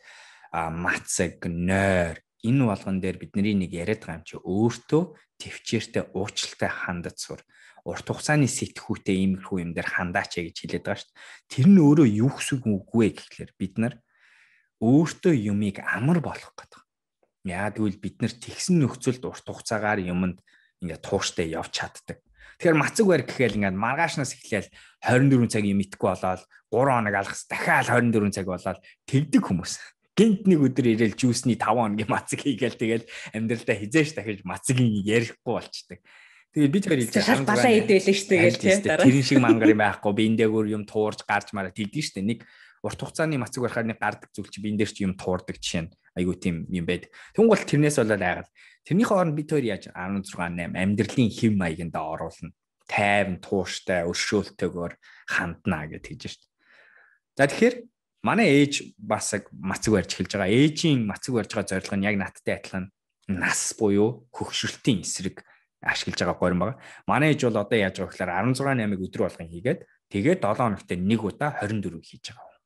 мацэг, нойр энэ болгон дээр бидний нэг яриад байгаа юм чи өөртөө төвчээртэй уучлалтай хандаж сур урт хугацааны сэтгүүтэй иймэрхүү юм дээр хандаач гэж хэлээд байгаа шүү дээ. Тэр нь өөрөө юу гэсэн үг вэ гэхлээр бид нар өөртөө юмыг амар болох гэдэг. Яаггүй бид нар тэгсэн нөхцөлд урт хугацаагаар юмд ингээд тууштай явж чаддаг. Тэгэхээр мацаг барь гэхэл ингээд маргаашнаас эхлээл 24 цаг юм итгэхгүй болоод 3 хоног алхас дахиад 24 цаг болоод тэгдэг хүмүүс. Гинт нэг өдөр ирээл жүүсний 5 хоногийн мацаг хийгээл тэгэл амьдралдаа хизээш дахиж мацагийн ярихгүй болчдаг. Тэгээд би тэр хэлж байгаа. Балаа идвэлэн шүү дээ гэж тийм дараа. Тэрэн шиг мангар юм байхгүй. Биндээгээр юм туурж гарч мараа тэгдэж шүү дээ. Нэг урт хугацааны мацаг барахаар нэг гардаг зүйл чи биндээр чи юм туурдаг жишээ нь айгүй тийм юм байд. Тэнгуул тэрнээс болоод айгаал. Тэрнийх хооронд бид хоёр яаж 16 8 амьдралын хэм маяганда оруулна. Тайван, тууштай, өршөөлтөөр ханднаа гэж хэлж шүү дээ. За тэгэхээр манай ээж бас яг мацаг барьж эхэлж байгаа. Ээжийн мацаг барьж байгаа зорилго нь яг надтай адилхан нас буюу хөвгшөлтийн эсрэг ашиглаж байгаа горим байгаа. Манай ээж бол одоо яаж байгаа гэхээр 16-8-ыг өдөр болгон хийгээд тэгээд 7 хоногт нэг удаа 24 хийж байгаа хүн.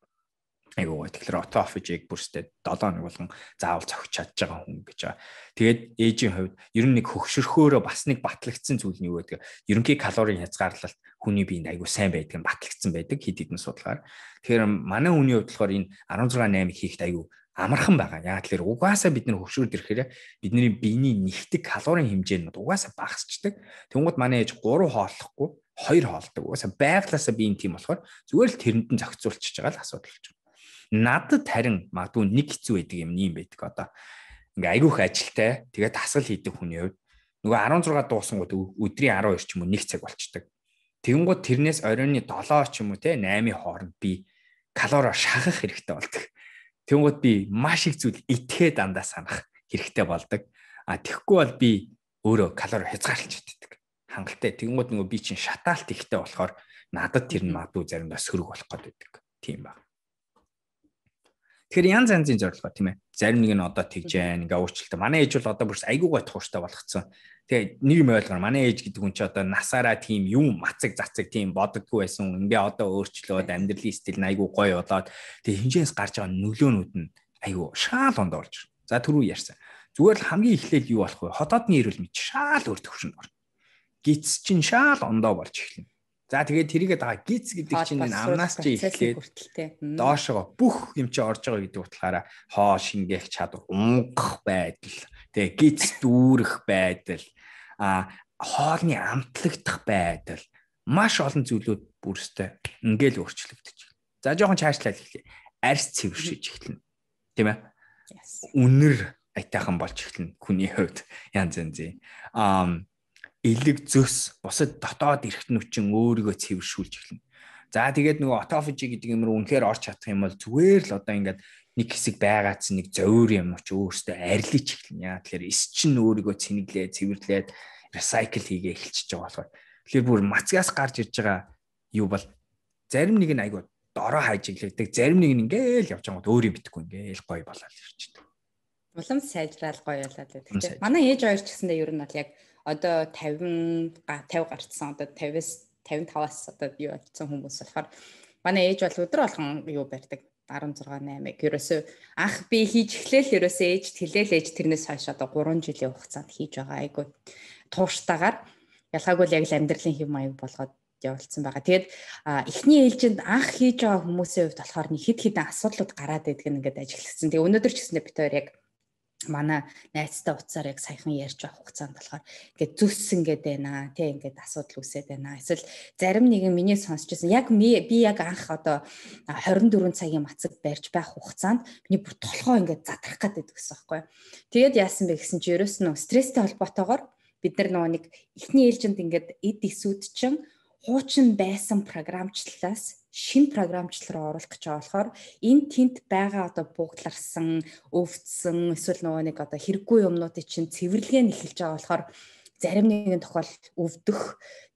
Айгуу гоо тэгэхээр auto office-ийг бүрстэй 7 хоног болгон заавал зогч чадж байгаа хүн гэж байгаа. Тэгээд ээжийн хувьд ер нь нэг хөгшөрхөөрөө бас нэг батлагдсан зүйл нь юу гэдэг. Ерөнхий калорийн хязгаарлалт хүний биед айгуу сайн байдаг нь батлагдсан байдаг хэд хэдэн судалгаар. Тэгэхээр манай хүний хувьд болохоор энэ 16 8 хийхэд айгуу амархан байгаа. Яагаад тэлэр угаасаа бид нэр хөвшөрд ирэхээр бидний биений нэгтгэх калорийн хэмжээ нь угаасаа багасчдаг. Тэнгууд манай ээж 3 хооллохгүй 2 хоолдог. Угаасаа байглаасаа би юм тийм болохоор зүгээр л тэрэнд нь зохицуулчихж байгаа л асуудал болж байна. Надад харин магадгүй нэг хэцүү байдаг юм юм байдаг одоо. Ингээ айгүйх ажилтай тэгээд тасгал хийдэг хүний хувьд нөгөө 16 дуусангууд өдрийн 12 ч юм уу нэг цаг болчдаг. Тэнгууд тэрнээс оройны 7 ч юм уу те 8-ийн хооронд би калорио шахах хэрэгтэй болдог Тэнгууд би маш их зүйл итгэе дандаа санах хэрэгтэй болдог. А тэгэхгүй бол би өөрөө калори хязгаарлаж иддэг. Хангалттай. Тэнгууд нөгөө би чинь шатаалт ихтэй болохоор надад тэр нь магадгүй заримдаа сөрөг болох гээд байдаг. Тийм байна. Тэгэхээр янз янзын зорилгоо тийм ээ. Зарим нэг нь одоо тэгж जैन ингээ уучлалтай. Манай ээж бол одоо бүрс айгуугаа тууштай болгоцсон. Тэгээ нэг юм ойлгоор манай ээж гэдэг хүн чи одоо насаараа тийм юм мацаг зацаг тийм боддггүй байсан. Ингээ одоо өөрчлөөд амьдралын стил нь айгуу гоё болоод тэгээ хинжээс гарч байгаа нөлөөнүүд нь айгуу шаал онд орж. За түрүү ярьсан. Зүгээр л хамгийн эхлээд юу болох вэ? Хотоодны эрүүл мэнд шаал өөр төвшөнд орно. Гитс чин шаал ондоо болж эхэлнэ. За тэгээд тэрийгээ дагаа гиз гэдэг чинь энэ амнаас чи эхлээд доошогоо бүх юм чи орж байгаа гэдэг утгаараа хоо шингээх чадвар унгах байдал тэгээ гиз дүүрэх байдал а хоолны амтлагдах байдал маш олон зүйлүүд бүрстэй ингээл өөрчлөгдөж байна. За жоохон чаашлаад эхлэе. Арс цэвэршиж эхэлнэ. Тийм ээ. Үнэр айтайхан болж эхэлнэ хүний хувьд янз янз. Аа элэг зөс бусад дотоод эрхт нүчин өөрийгөө цэвэршүүлж эхэлнэ. За тэгээд нөгөө autophagy гэдэг юмруу үнэхээр орч чадах юм бол зүгээр л одоо ингээд нэг хэсэг байгаац нэг зөөр юм уу ч өөртөө арилж эхэлнэ яа. Тэгэхээр эс чинь өөрийгөө цэнэглээ, цэвэрлээд recycle хийгээ эхэлчихэж байгаа болохоор тэгэхээр бүр мацгаас гарч ирж байгаа юу бол зарим нэг нь айгуу дороо хайжиглэгдэг, зарим нэг нь ингээл явж байгаа гот өөр юм битггүй ингээл гоё болоод ирчихдэг. Улам сайжраад гоё болоод байдаг. Манай ээж хоёр ч гэсэндээ ер нь бол яг одоо 50 50 гарцсан одоо 50-аас 55-аас одоо юу болсон хүмүүс болохоор манай ээж бол өдөр болгон юу барьдаг 16 8-ыг ерөөсөө анх би хийж эхлээл ерөөсөө ээж тэлээл ээж тэрнээс хойш одоо 3 жилийн хугацаанд хийж байгаа айгуу тууштайгаар ялгаагүй л яг л амьдралын хэм маяг болгоод явуулсан байгаа. Тэгээд эхний ээлжинд анх хийж байгаа хүмүүсийн хувьд болохоор нэг хид хідэн асуудлууд гараад идэг нь ингээд ажиглагдсан. Тэгээ өнөөдөр ч гэснээр бид хоёр яг манай найзтай утсаар яг саяхан ярьж байх хугацаанд болохоор ингээд зүс ингээд байна тий ингээд асуудал үсээд байна эсвэл зарим нэг нь миний сонсчихсан яг би яг анх одоо 24 цагийн мацаг барьж байх хугацаанд миний бүр толгоо ингээд задрах гэдэг гэсэн байхгүй тэгээд яасан бэ гэсэн чи ерөөс нь стресстэй холбоотойгоор бид нар нөгөө нэг эхний ээлжинд ингээд эд эсүүд чинь хуучин байсан програмчлалаас шин програмчлал руу оруулах гэж байгаа болохоор энэ тент байгаа одоо буудларсан, өвдсөн, эсвэл нөгөө нэг одоо хэрэггүй юмнуудыг чинь цэвэрлэгээ нэхэлж байгаа болохоор зарим нэгэн тохиолдолд өвдөх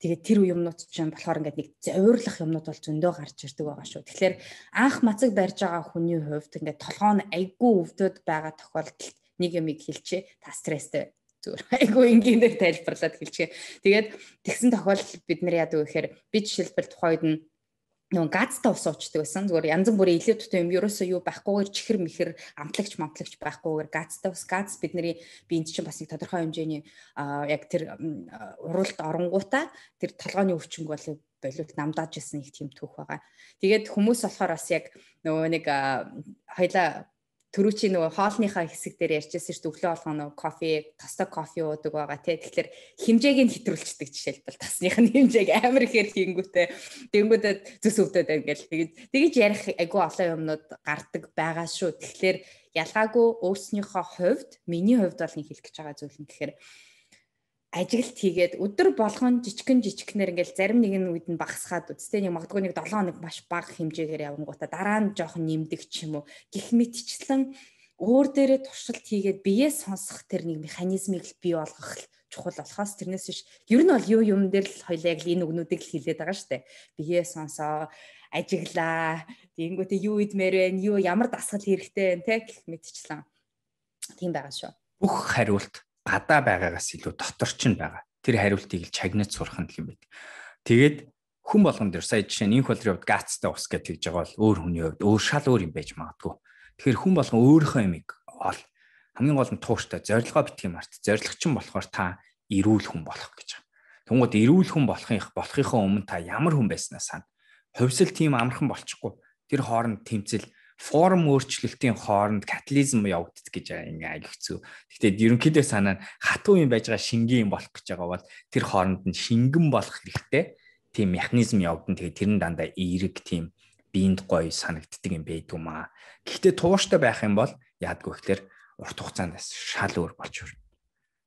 тэгээд тэр юмнууд чинь болохоор ингээд нэг зовирлах юмнууд бол зөндөө гарч ирдэг байгаа шүү. Тэгэхээр анх мацаг барьж байгаа хүний хувьд ингээд толгоо нь айгүй өвдөд байгаа тохиолдолд нэг юмыг хэлчихэ та стресстэй зүгээр айгүй энгийн дээр тайлбарлаад хэлчихэ. Тэгээд тэгсэн тохиолдолд бид нар яадаг вэ гэхээр би жишээлбэл тухайд нь нөгөө газта ус уучдаг байсан. Зүгээр янз бүрийн илүү төтөө юм ерөөсөө юу байхгүйгээр чихэр мэхэр амтлагч мамтлагч байхгүйгээр газта ус газ бидний биед чинь бас нэг тодорхой хэмжээний яг тэр уралд оронгуудаа тэр толгойн өвчнг бол боловт намдааж ирсэн их тийм түүх байгаа. Тэгээд хүмүүс болохоор бас яг нөгөө нэг хоёлаа төрүүчийн нөгөө хоолныхаа хэсэг дээр ярьжсэн шүү өглөө болгоно нөгөө кофе, тостог кофе уудаг байгаа тий. Тэгэхээр хэмжээг нь хэтрүүлчдэг жишээлбэл тасных нь хэмжээг амар ихээр хийнгүүтэй тэгэнгүүтээ зүс өвдөд ингээл тэгэж тэгэж ярих айгүй олон юмнууд гардаг байгаа шүү. Тэгэхээр ялгаагүй өөрснийхөө хувьд, миний хувьд бол нэг хэлэх гэж байгаа зүйл нь гэхээр ажилт хийгээд өдөр болгон жижигэн жижигнэр ингээл зарим нэгэн үед нь багасгаад үзтээ нэг магадгүй нэг 7 хоног маш бага хэмжээгээр явангуудаа дараа нь жоох нэмдэг ч юм уу гих мэтчлэн өөр дээрээ туршилт хийгээд биеэ сонсох тэр нэг механизмыг бий болгох чухал болохоос тэрнээс биш ер нь бол юу юм дээр л хоёлаа яг энэ өгнүүдийг л хилээд байгаа штэ биеэ сонсоо ажиглаа тэгэнгүүтээ юу идмээр байна юу ямар дасгал хэрэгтэй байна те гих мэтчлэн тийм байгаа шүү бүх хариулт гадаа байгаагаас илүү дотор ч нь байгаа. Тэр хариултыг л чагнаж сурах нь юм байдаг. Тэгээд хүн болгонд ер сая жишээ нь инх болрын хувьд гацтай ус гэж тэгж байгаа бол өөр хүний хувьд өөр шал өөр юм байж магадгүй. Тэгэхээр хүн болгон өөрийнхөө ямиг ол хамгийн гол нь тууштай зорилгоо битгий март. Зорилго чинь болохоор та эрүүл хүн болох гэж байгаа. Тэнгууд эрүүл хүн болохынх болохынхоо өмнө та ямар хүн байснаа сана. Хувьсэл тийм амархан болчихгүй. Тэр хооронд тэмцэл форм өөрчлөлтийн хооронд катализм явагддаг гэж ингээ агигцүү. Гэхдээ ерөнхийдөө санаа нь хатуу юм байж байгаа шингийн юм болох гэж байгаа бол тэр хооронд нь шингэн болох хэрэгтэй тийм механизм явагдана. Тэгээд тэрэн дандаа эерэг тийм биенд гоё санагддаг юм байдаг юм аа. Гэхдээ тууштай байх юм бол яадгүй ихлээр урт хугацаанд шал өөр болж хүрнэ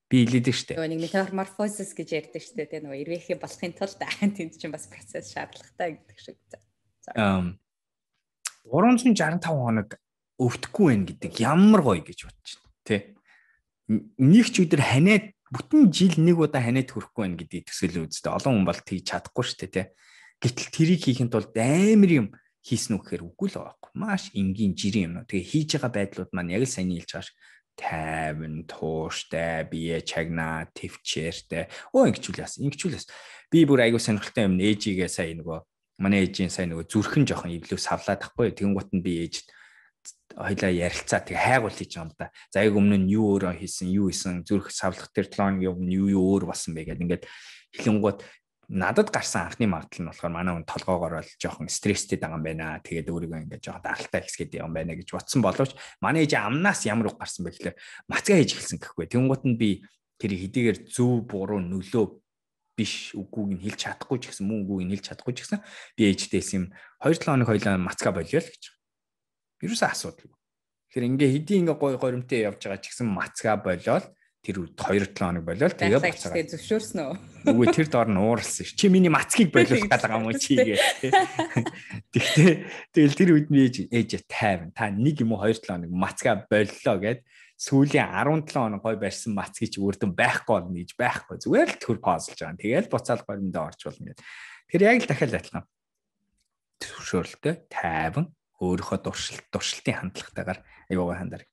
би хилээдэг штэ. Нөгөө нэг метаморфозис гэж ярьдаг штэ тий нөгөө эрвээхий болохын тулд тийм ч бас процесс шаардлагатай гэдэг шиг. Аа 365 хоног өвдөхгүй байх гэдэг ямар гоё гэж бодож байна тий. Нэг ч өдөр ханиад бүтэн жил нэг удаа ханиад хөрөхгүй байх гэдэг төсөл үзтээ олон хүн бол тэгж чадахгүй шүү дээ тий. Гэтэл тэрийг хийхэд бол амар юм хийсэн үү гэхээр үгүй л байгаа байхгүй маш энгийн жирийн юм. Тэгээ хийж байгаа байдлууд маань яг л сайн хэлж байгаа ш тайван тууштай бие чагна төвчээртэй оо ингэчүүлээс ингэчүүлээс би бүр айгу сонирхолтой юм нээжигээ сая нөгөө манай ээжийн сайн нөгөө зүрхэн жоохон ивлүү савлаад тахгүй тэгэнгუთ нь би ээж хоёлаа ярилцаа тэг хайгуул хийж юм да. За яг өмнө нь юу өөрөө хийсэн, юу хийсэн, зүрх савлах тэр клонгийн өмнө юу юу өөр болсон бэ гэдэг ингээд хилэнгууд надад гарсан анхны магадлал нь болохоор манай хүн толгоогоор бол жоохон стресстэй байгаа юм байна. Тэгээд өөрийгөө ингээд жоохон даралтай хэсгээд юм байна гэж бодсон боловч манай ээж амнаас ямар уг гарсан бэ гэхлээр мацгаа хийж эхэлсэн гэхгүй. Тэнгуут нь би тэр хэдийгээр зөв буруу нөлөө биш үггүйг нь хэлж чадахгүй ч гэсэн мөн үггүйг нь хэлж чадахгүй ч гэсэн би ээжтэйс юм 2 7 хоног хоёлаа мацка болио л гэж. Ерөөсөө асуудал. Тэгэхээр ингээ хэдий ингээ гой горимтэй явж байгаа ч гэсэн мацка болио л тэр үед 2 7 хоног болио л тэгээ буцаагаа. Тэгээ зөвшөөрсөн үү? Үгүй тэр доор нь ууралсан ш. Чи миний мацкийг болиулах гал байгаа юм чи гээ. Тэгтээ тэгэл тэр үед нь ээж ээж тайван. Та нэг юм уу 2 7 хоног мацга боллоо гэд сүүлийн 17 хоног гой барьсан мацгий ч үрдэн байхгүй бол нээж байхгүй зүгээр л төр паузлж байгаа. Тэгээл буцаал горимдоо орчулна гэдэг. Тэр яг л дахиад адилхан. Төвшөөрөлтэй, тайван, өөрийнхөө дуршилт, дуршилтын хандлагатайгаар аюугаа хандаар.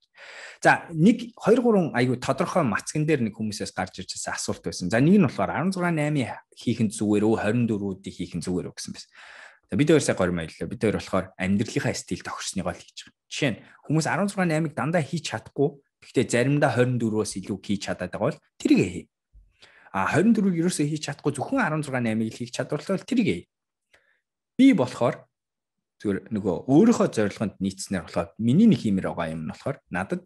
За нэг 2 3 аюу тодорхой мацган дээр нэг хүмүүсээс гарч ирж байгаа асуулт байсан. За нэг нь болохоор 16 8 хийхэн зүгээр үү 24-үүдийг хийхэн зүгээр үү гэсэн байсан. За бид хоёр сая горим аяллаа. Бид хоёр болохоор амьдралынхаа стил тохирсныгоо л хийж байгаа. Жишээ нь хүмүүс 16 8-ыг дандаа хийж чадахгүй Гэхдээ заримдаа 24-өөс илүү хийж чадаад байгаа бол тэрийгээ хий. А 24-ийг ерөөсөө хийж чадахгүй зөвхөн 16-8-ыг л хийж чадварлаа бол тэрийгээ хий. Би болохоор зүгээр нөгөө өөрийнхөө зорилгонд нийцснээр болохоор миний нэг хиймэр байгаа юм нь болохоор надад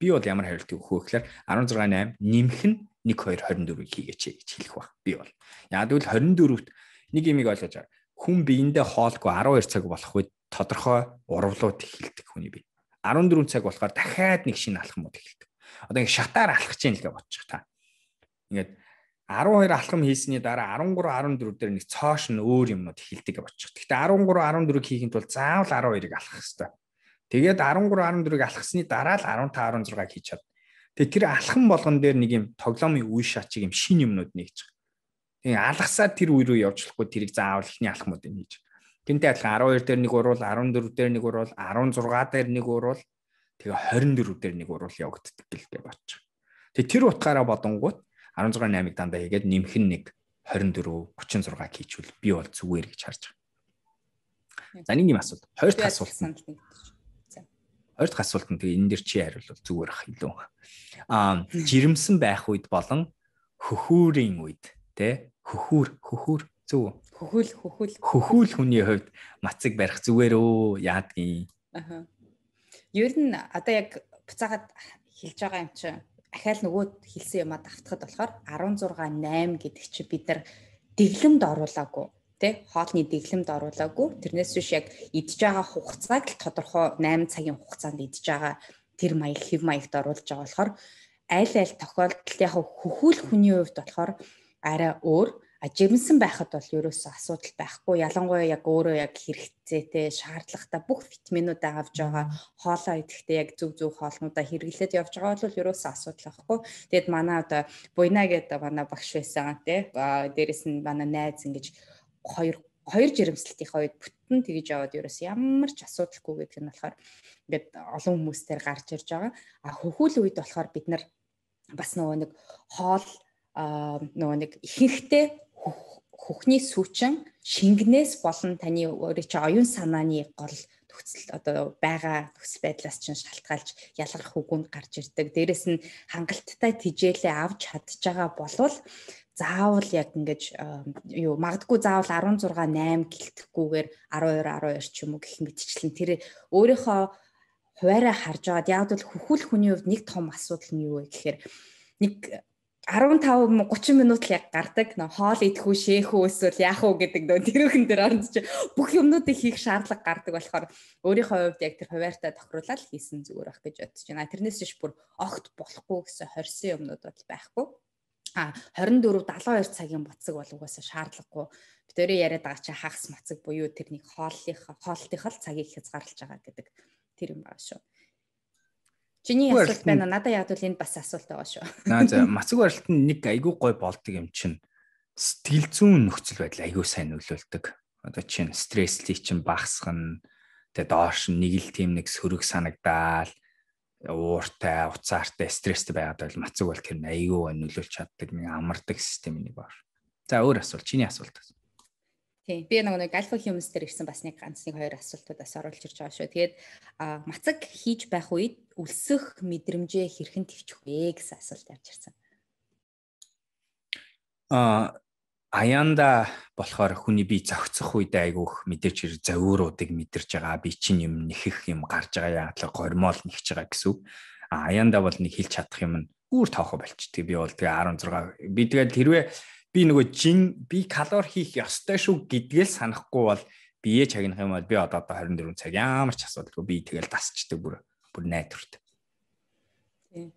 би бол ямар хариулт өгөх вэ гэхээр 16 8 нэмэх нь 1 2 24-ийг хийгээч гэж хэлэх баг. Би бол. Яг тэгвэл 24-т нэг имийг ойлгож байгаа. Хүн биендээ хоолгүй 12 цаг болох үед тодорхой урвлууд эхэлдэг хүний бий. 14 цаг болохоор дахиад нэг шинэ алхам мод эхэлдэг. Одоо ингэ шатаар алхаж яах гэж бодчих та. Ингээд 12 алхам хийсний дараа 13 14 дээр нэг цоош нь өөр юмнууд эхэлдэг гэж бодчих. Гэхдээ 13 14-ийг хийхэд бол заавал 12-ыг алхах хэрэгтэй. Тэгээд 13 14-ыг алхасны дараа л 15 16-ыг хийж чад. Тэгээд тэр алхам болгон дээр нэг юм тоглоомын үе шатчих юм шин юмнууд нэгж. Тэгээд алгасаад тэр үе рүү явж болохгүй тэрийг заавал ихний алхмууд нь хийж. Гинтэй адилхан 12 дээр нэг уруул, 14 дээр нэг уруул, 16 дээр нэг уруул, тэгээ 24 дээр нэг уруул явагддаг гэлтэй бач. Тэгээ тэр утгаараа бодонгууд 16 8-ыг дандаа хийгээд нэмэх нь нэг 24 36 хийчихвэл би бол зүгээр гэж харж байгаа. За нэг юм асуулт. Хоёр дахь асуулт. Хоёр дахь асуулт нь тэгээ энэ дэр чи хариулвал зүгээр ах илүү. Аа жирэмсэн байх үед болон хөхүүрийн үед тий хөхүүр хөхүүр зөв хөхөл хөхөл хөхөл хүний хувьд мацыг барих зүгээр өө яадгийн аа ер нь одоо яг буцаагаад хэлж байгаа юм чинь ахаал нөгөөд хэлсэн юмаа давтахад болохоор 16 8 гэдэг чи бид нар дэглэмд оруулаагүй тий хоолны дэглэмд оруулаагүй тэрнээс биш яг идж байгаа хугацааг л тодорхой 8 цагийн хугацаанд идж байгаа тэр маяг хэв маягт оруулж байгаа болохоор аль аль тохиолдолд яг хөхүүл хүний хувьд болохоор арай өөр жимсэн байхад бол ерөөсөө асуудал байхгүй. Ялангуяа яг өөрөө яг хэрэгцээтэй, шаардлагатай бүх витаминуудаа авж байгаа хоолоо идэхдээ яг зөв зөв хоолнуудаа хэрэглээд явж байгаа бол ерөөсөө асуудал байхгүй. Тэгэд манай одоо буйна гэдэг манай багш байсан тий. Дээрэс нь манай найз ингэж хоёр хоёр жирэмсэлтийнхаа үед бүтэн тэгж яваад ерөөс ямар ч асуудалгүй гэдэг нь болохоор ингээд олон хүмүүстээр гарч ирж байгаа. А хөхүүл үед болохоор бид нар бас нөгөө нэг хоол нөгөө нэг ихэнхтэй хөхний сүүчин шингнээс болон таны өөрөө чи оюун санааны гол төгсөл одоо байгаа төгсөл байдлаас чинь шалтгаалж ялгарх үгэнд гарч ирдэг. Дээрэс нь хангалттай тижээлээ авч чадж байгаа болвол заавал яг ингэж э, юу магадгүй заавал 16 8 гэлтэхгүйгээр 12 12 ч юм уу гэх мэтчлэн тэр өөрийнхөө хуваараа харж байгаад яг л хөхүүл хүний хувьд нэг том асуудал нь юу вэ гэхээр нэг 15 мөн 30 минут л яг гардаг. Нөө хоол идэхүү, шээхүү эсвэл яах уу гэдэг нөө тэрхэн дээр орж бүх юмнуудыг хийх шаардлага гардаг болохоор өөрийнхөө хувьд яг тэр хуваарьтаа тохируулаад хийсэн зүгээр байх гэж бодож байна. Тэрнээс биш бүр огт болохгүй гэсэн хорьсон юмнууд бол байхгүй. А 24 72 цагийн буцаг бол угаасаа шаардлагагүй. Битээрээ яриад байгаа чи хагас мацаг буюу тэрний хооллынхаа хоолтынхаа цагийг хязгаарлаж байгаа гэдэг тэр юм байна шүү. Чиний асуулт байна. Надад яг л энд бас асуулт байгаа шүү. Наа за мацаг барилт нь нэг айгүй гой болдог юм чинь сэтгэл зүйн нөхцөл байдал айгүй сайн нөлөөлдөг. Одоо чинь стресслийг чинь багасгана. Тэгээ доош нь нэг л тийм нэг сөрөг санагдаал ууртай, уцаартай, стресстэй байгаад бол мацаг бол тэр айгүй нөлөөлж чаддаг нэг амардаг систем нэг баар. За өөр асуулт, чиний асуулт. Тийм. Би нөгөө нэг альфа humans дээр ирсэн бас нэг ганц нэг хоёр асуултуудаас оруулж ирж байгаа шүү. Тэгээд мацаг хийж байх үед өлсөх мэдрэмжээ хэрхэн төвчих вэ гэсэн асуулт явж ирсэн. Аа аянда болохоор хүний би зөгцөх үедээ айгүйх мэдээж хэрэг зовиуруудыг мэдэрч байгаа. Би чинь юм нэхэх юм гарч байгаа яагаад гормол нэгж байгаа гэсэн үг. Аа аянда бол нэг хэлж чадах юм нь гүүр тоохо болчтой. Би бол тэгээ 16 би тэгээд хэрвээ би нөгөө жин би калори хийх ёстой шүү гэдгээл санахгүй бол бие чагнах юм бол би одоо одоо 24 цаг ямар ч асуудалгүй би тэгэл тасчдаг бүр бүр найдварт. Тийм.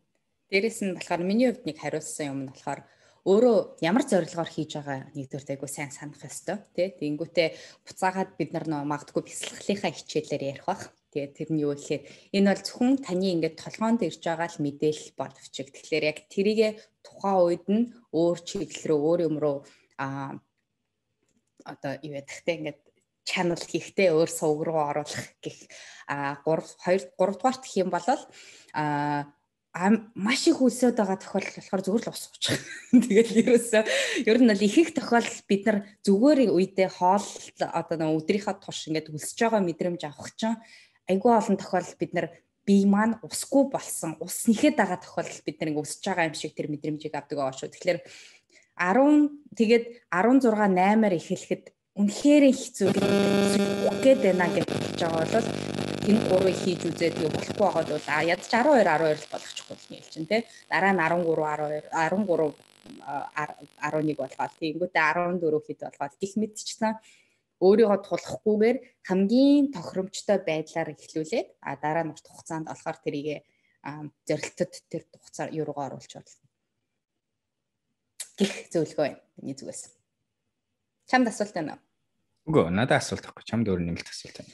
Дээрээс нь болохоор миний хувьд нэг хариулсан юм нь болохоор өөрөө ямар зорилгоор хийж байгаа нэгдүгээр тайгуу сайн санах ёстой тий Тэнгүүтээ буцаагаад бид нар нөө магадгүй бясалгалынхаа хичээлээр ярих бах тий тэр нь юу гэхээр энэ бол зөвхөн таны ингээд толгоонд ирж байгаа л мэдээлэл боловч тэгэхээр яг тэрийгэ тухайн үед нь өөр чиглэл рүү өөр юм руу а одоо юу ядахтэй ингээд channel хийхдээ өөр сувг руу оруулах гэх а 3 2 3 дугаар гэх юм бол а маш их үлсээд байгаа тохиолдол болохоор зүгээр л ус уучих. Тэгэл ерөөсөө ер нь бол их их тохиолдол бид нар зүгээр үедээ хоол одоо нэг өдрийнхаа турш ингээд үлсэж байгаа мэдрэмж авах чинь айгүй олон тохиолдол бид нар бие маань усгүй болсон уснихээ дага тохиолдол бид нэг өсөж байгаа юм шиг тэр мэдрэмжийг авдаг байгаа шүү. Тэгэхээр 10 тэгээд 16 8-аар эхлэхэд үнэхээр хэцүү гээд байна гэж хэлж байгаа бол энэ гурыг хийж үзээд юу болохгүй байгаад бол а яд 12 12 л болох чухал юм чинь те дараа нь 13 12 13 11 болгоод тиймгүүтээ 14 хэд болгоод гих мэдчихсэн өөрийгөө тулахгүйгээр хамгийн тохиромжтой байдлаар эхлүүлээд а дараа нь урт хугацаанд болохоор тэрийг зорилтод тэр хугацаа юуруугаа оруулж болно гэх зөвлөгөө байна миний зүгээс. Чамд асуулт байна уу? Үгүй, надад асуулт байхгүй. Чамд өөр нэмэлт асуулт байна.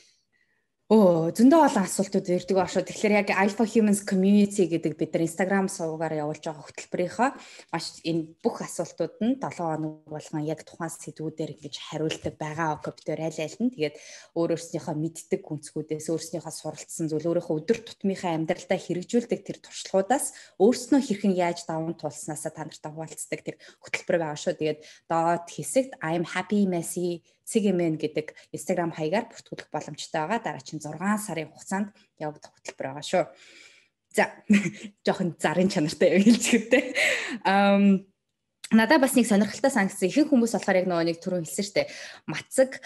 Оо, зөндөө олон асуултууд ирдэг баашаа. Тэгэхээр яг Alpha Humans Community гэдэг бид нар Instagram сувгаар явуулж байгаа хөтөлбөрийнхөө маш энэ бүх асуултууд нь 7 хоног болгон яг тухайн сэдвүүдээр ингэж хариулдаг байгаа окоптер аль аль нь. Тэгээд өөр өөрснийхөө мэддэг гүнзгүүдээс өөрснийхөө суралцсан зүйл, өөрийнхөө өдөр тутмынхаа амьдралдаа хэрэгжүүлдэг тэр туршлагуудаас өөрснөө хэрхэн яаж даван туулснаасаа та нартай хуваалцдаг тэр хөтөлбөр байгаа шүү. Тэгээд доод хэсэгт I'm happy messy CGMN гэдэг Instagram хаягаар бүртгүүлэх боломжтой байгаа. Дараа чинь 6 сарын хугацаанд явагдах хөтөлбөр байгаа шүү. За жоохон зарын чанартай явуулчихвэ. Ам Надаа бас нэг сонирхолтой санагдсан. Ихэнх хүмүүс болохоор яг нөгөө нэг түрүүн хэлсэн штеп. Мацаг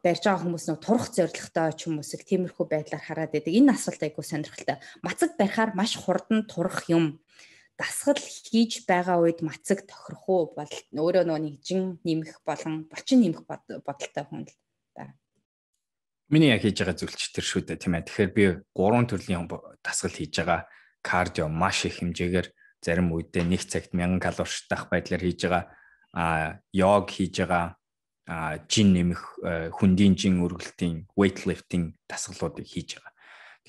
барьж байгаа хүмүүс нөгөө турах зоригтой ч хүмүүс их тиймэрхүү байдлаар хараад байдаг. Энэ асуулт айгүй сонирхолтой. Мацаг барихаар маш хурдан турах юм дасгал хийж байгаа үед мацаг тохирох уу бол өөрөө нөгөө нэгжин нэмэх болон булчин нэмэх бодолтой хүн л байна. Миний яг хийж байгаа зүйл ч тэр шүү дээ тийм ээ. Тэгэхээр би гурван төрлийн дасгал хийж байгаа кардио маш их хэмжээгээр зарим үедээ нэг цагт 1000 калорич таах байдлаар хийж байгаа а йог хийж байгаа а жин нэмэх э, хүндийн жин үргэлтийн weight lifting дасгалуудыг хийж байгаа.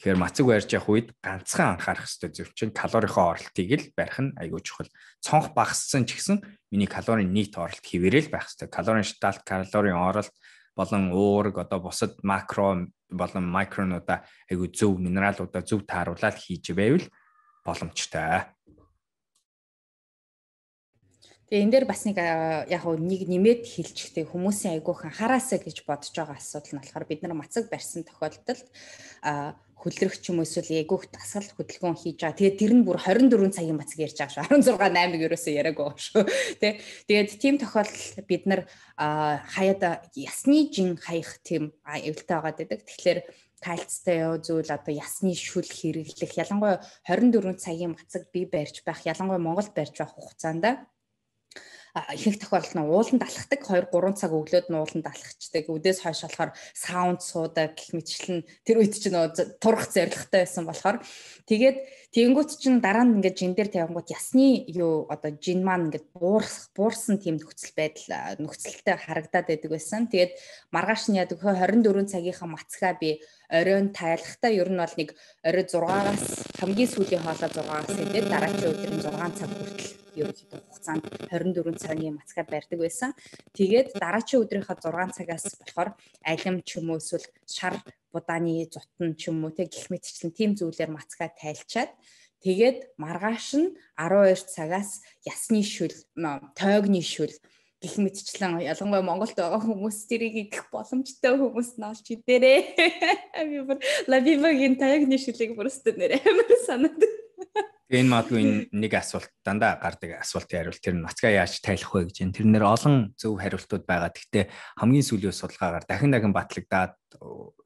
Тэгэхээр мацаг барьж явах үед ганцхан анхаарах хэрэгтэй зөв чинь калорийнхоо оролтыг л барих нь айгүй чухал. Цонх багассан ч гэсэн миний калорийн нийт оролт хэвээрэл байх хэрэгтэй. Калорийн шаталт, калорийн оролт болон уурэг одоо бусад макро болон микронуудаа айгүй зөв минералуудаа зөв тааруулаад хийж байвал боломжтой. Тэгээ энэ дээр бас нэг яг нэг нэмээд хэлчихтэй хүмүүсийн айгүйх анхаараасаа гэж бодож байгаа асуудал нь болохоор бид нар мацаг барьсан тохиолдолд а хөлрөх ч юм уу эсвэл эгүүх дасгал хөдөлгөөн хийж байгаа. Тэгээд тэр нь бүр 24 цагийн бацаг ярьж байгаа шүү. 16 8-ыг ерөөсөө яриаг байгаа шүү. Тэ. Тэгээд тийм тохиолдолд бид нар хаяада ясны жин хаях тийм эвэлтэй байгаад байдаг. Тэгэхээр кальцтай яв зүйл одоо ясны шүл хэрэглэх ялангуяа 24 цагийн бацаг бий барьж байх ялангуяа Монгол барьж байх хугацаанд ихэнх тохиолдолд нь ууланд алхдаг 2 3 цаг өглөөд нь ууланд алхацдаг өдөөс хойш болохоор саунд суудаг гэх мэтчлэн тэр үед чинь нөө турах зоригтой байсан болохоор тэгээд тэгэнгүүт чинь дараа нь ингээд жин дээр тавингууд ясны юу одоо жин маань ингээд буурах буурсан тийм нөхцөл байдал нөхцөлтэй харагдаад байдаг байсан тэгээд маргааш нь яд өгөө 24 цагийнхаа мацгаа би оройн тайлахтаа ер нь бол нэг орой 6-аас хамгийн сүүлийн хоолой 6-аас идээд дараагийн өдөр 6 цаг хүртэл ерөөхдөө хугацаанд 24 цагийн мацгаа барьдаг байсан. Тэгээд дараачийн өдрийнхөө 6 цагаас болохоор алим ч юм уу эсвэл шар будааны зутн ч юм уу те гих мэтчлэн тийм зүйлээр мацгаа тайлчаад тэгээд маргааш нь 12 цагаас ясны шүл тойгны шүл гэх мэтчлэн ялангуяа Монголд байгаа хүмүүс тэрийг идэх боломжтой хүмүүс нь олж идээрээ. Би бүр лавивагийн тайгны шүлийг бүрстэн нэрээ амар санаад. Энэ магадгүй нэг асуулт дандаа гардаг асуултын хариулт тэр нь нацгаа яаж тайлах вэ гэж энэ тэр нэр олон зөв хариултууд байгаа. Гэхдээ хамгийн сүүлийн судалгаагаар дахин дахин батлагдаад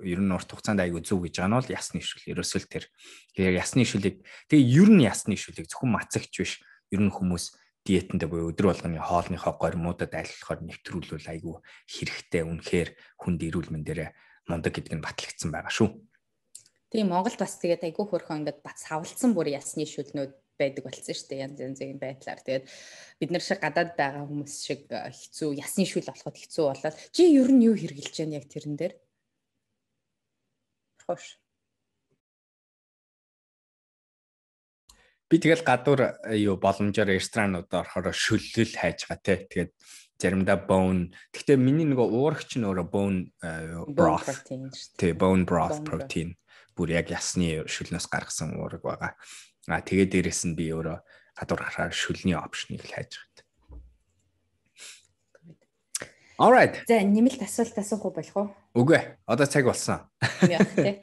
ер нь урт хугацаанд айгүй зөв гэж байгаа нь бол ясны шүл. Ерөөсөө л тэр ясны шүлийг тэгээ ер нь ясны шүлийг зөвхөн мацагч биш. Ер нь хүмүүс диетэндээ буюу өдөр болгоны хоолныхоо горимуудад айллахаар нэвтрүүлвэл айгүй хэрэгтэй. Үнэхээр хүнд эрүүл мэндээрээ мундаг гэдэг нь батлагдсан байгаа шүү. Тийм Монголд бас тэгээд айгүй хөрхөн ингээд бат савлцсан бүр ясны шүлнүүд байдаг болсон шүү дээ янз янзын байдлаар. Тэгээд бид нар шиг гадаад байгаа хүмүүс шиг э, хэцүү ясны шүл болоход хэцүү болоод чи ер нь юу хэрглэж байна яг тэрэн дээр? Хош. Би тэгэл гадуур э, юу боломжоор ресторанууд орохоор шүллэл хайж байгаа те. Тэгээд заримдаа bone. Гэхдээ миний нөгөө уурагч нь өөрөө bone broth. Тэ bone broth protein бүр яг ясны шүлнээс гаргасан уурэг байгаа. Аа тэгээ дээрэс нь би өөрөө гадуур гарахаар шүлний опшныг л хайж байгаа. Alright. За нэмэлт асуулт асуух уу болох уу? Үгүй ээ. Одоо цаг болсон. Яг тийм.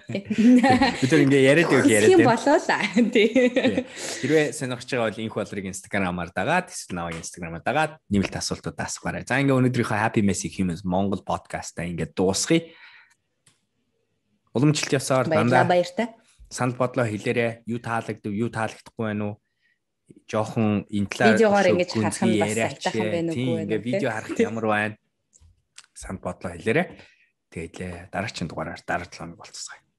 Бид нэг ингээ яриад байг яриад. Тийм болоолаа. Тийм. Хэрвээ сонирхож байгаа бол энх болрыг Instagram-аар дагаад, эсвэл наваа Instagram-аар дагаад нэмэлт асуултууд асуухаарай. За ингээ өнөөдрийнхөө Happy Messy Humans Монгол подкаст та ингээ дуусгая. Уламжилт явсаар дандаа баяртай. Санал бодлоо хэлээрэ. Юу таалагдв, юу таалагдахгүй байна уу? Жохон энэ талаар видеогоор ингэж харах нь бас айтайхан байна уу? Ингээ видео харах ямар байна? Санал бодлоо хэлээрэ. Тэгэлээ дараагийн дугаараар дараа 7 хоног болцгоё.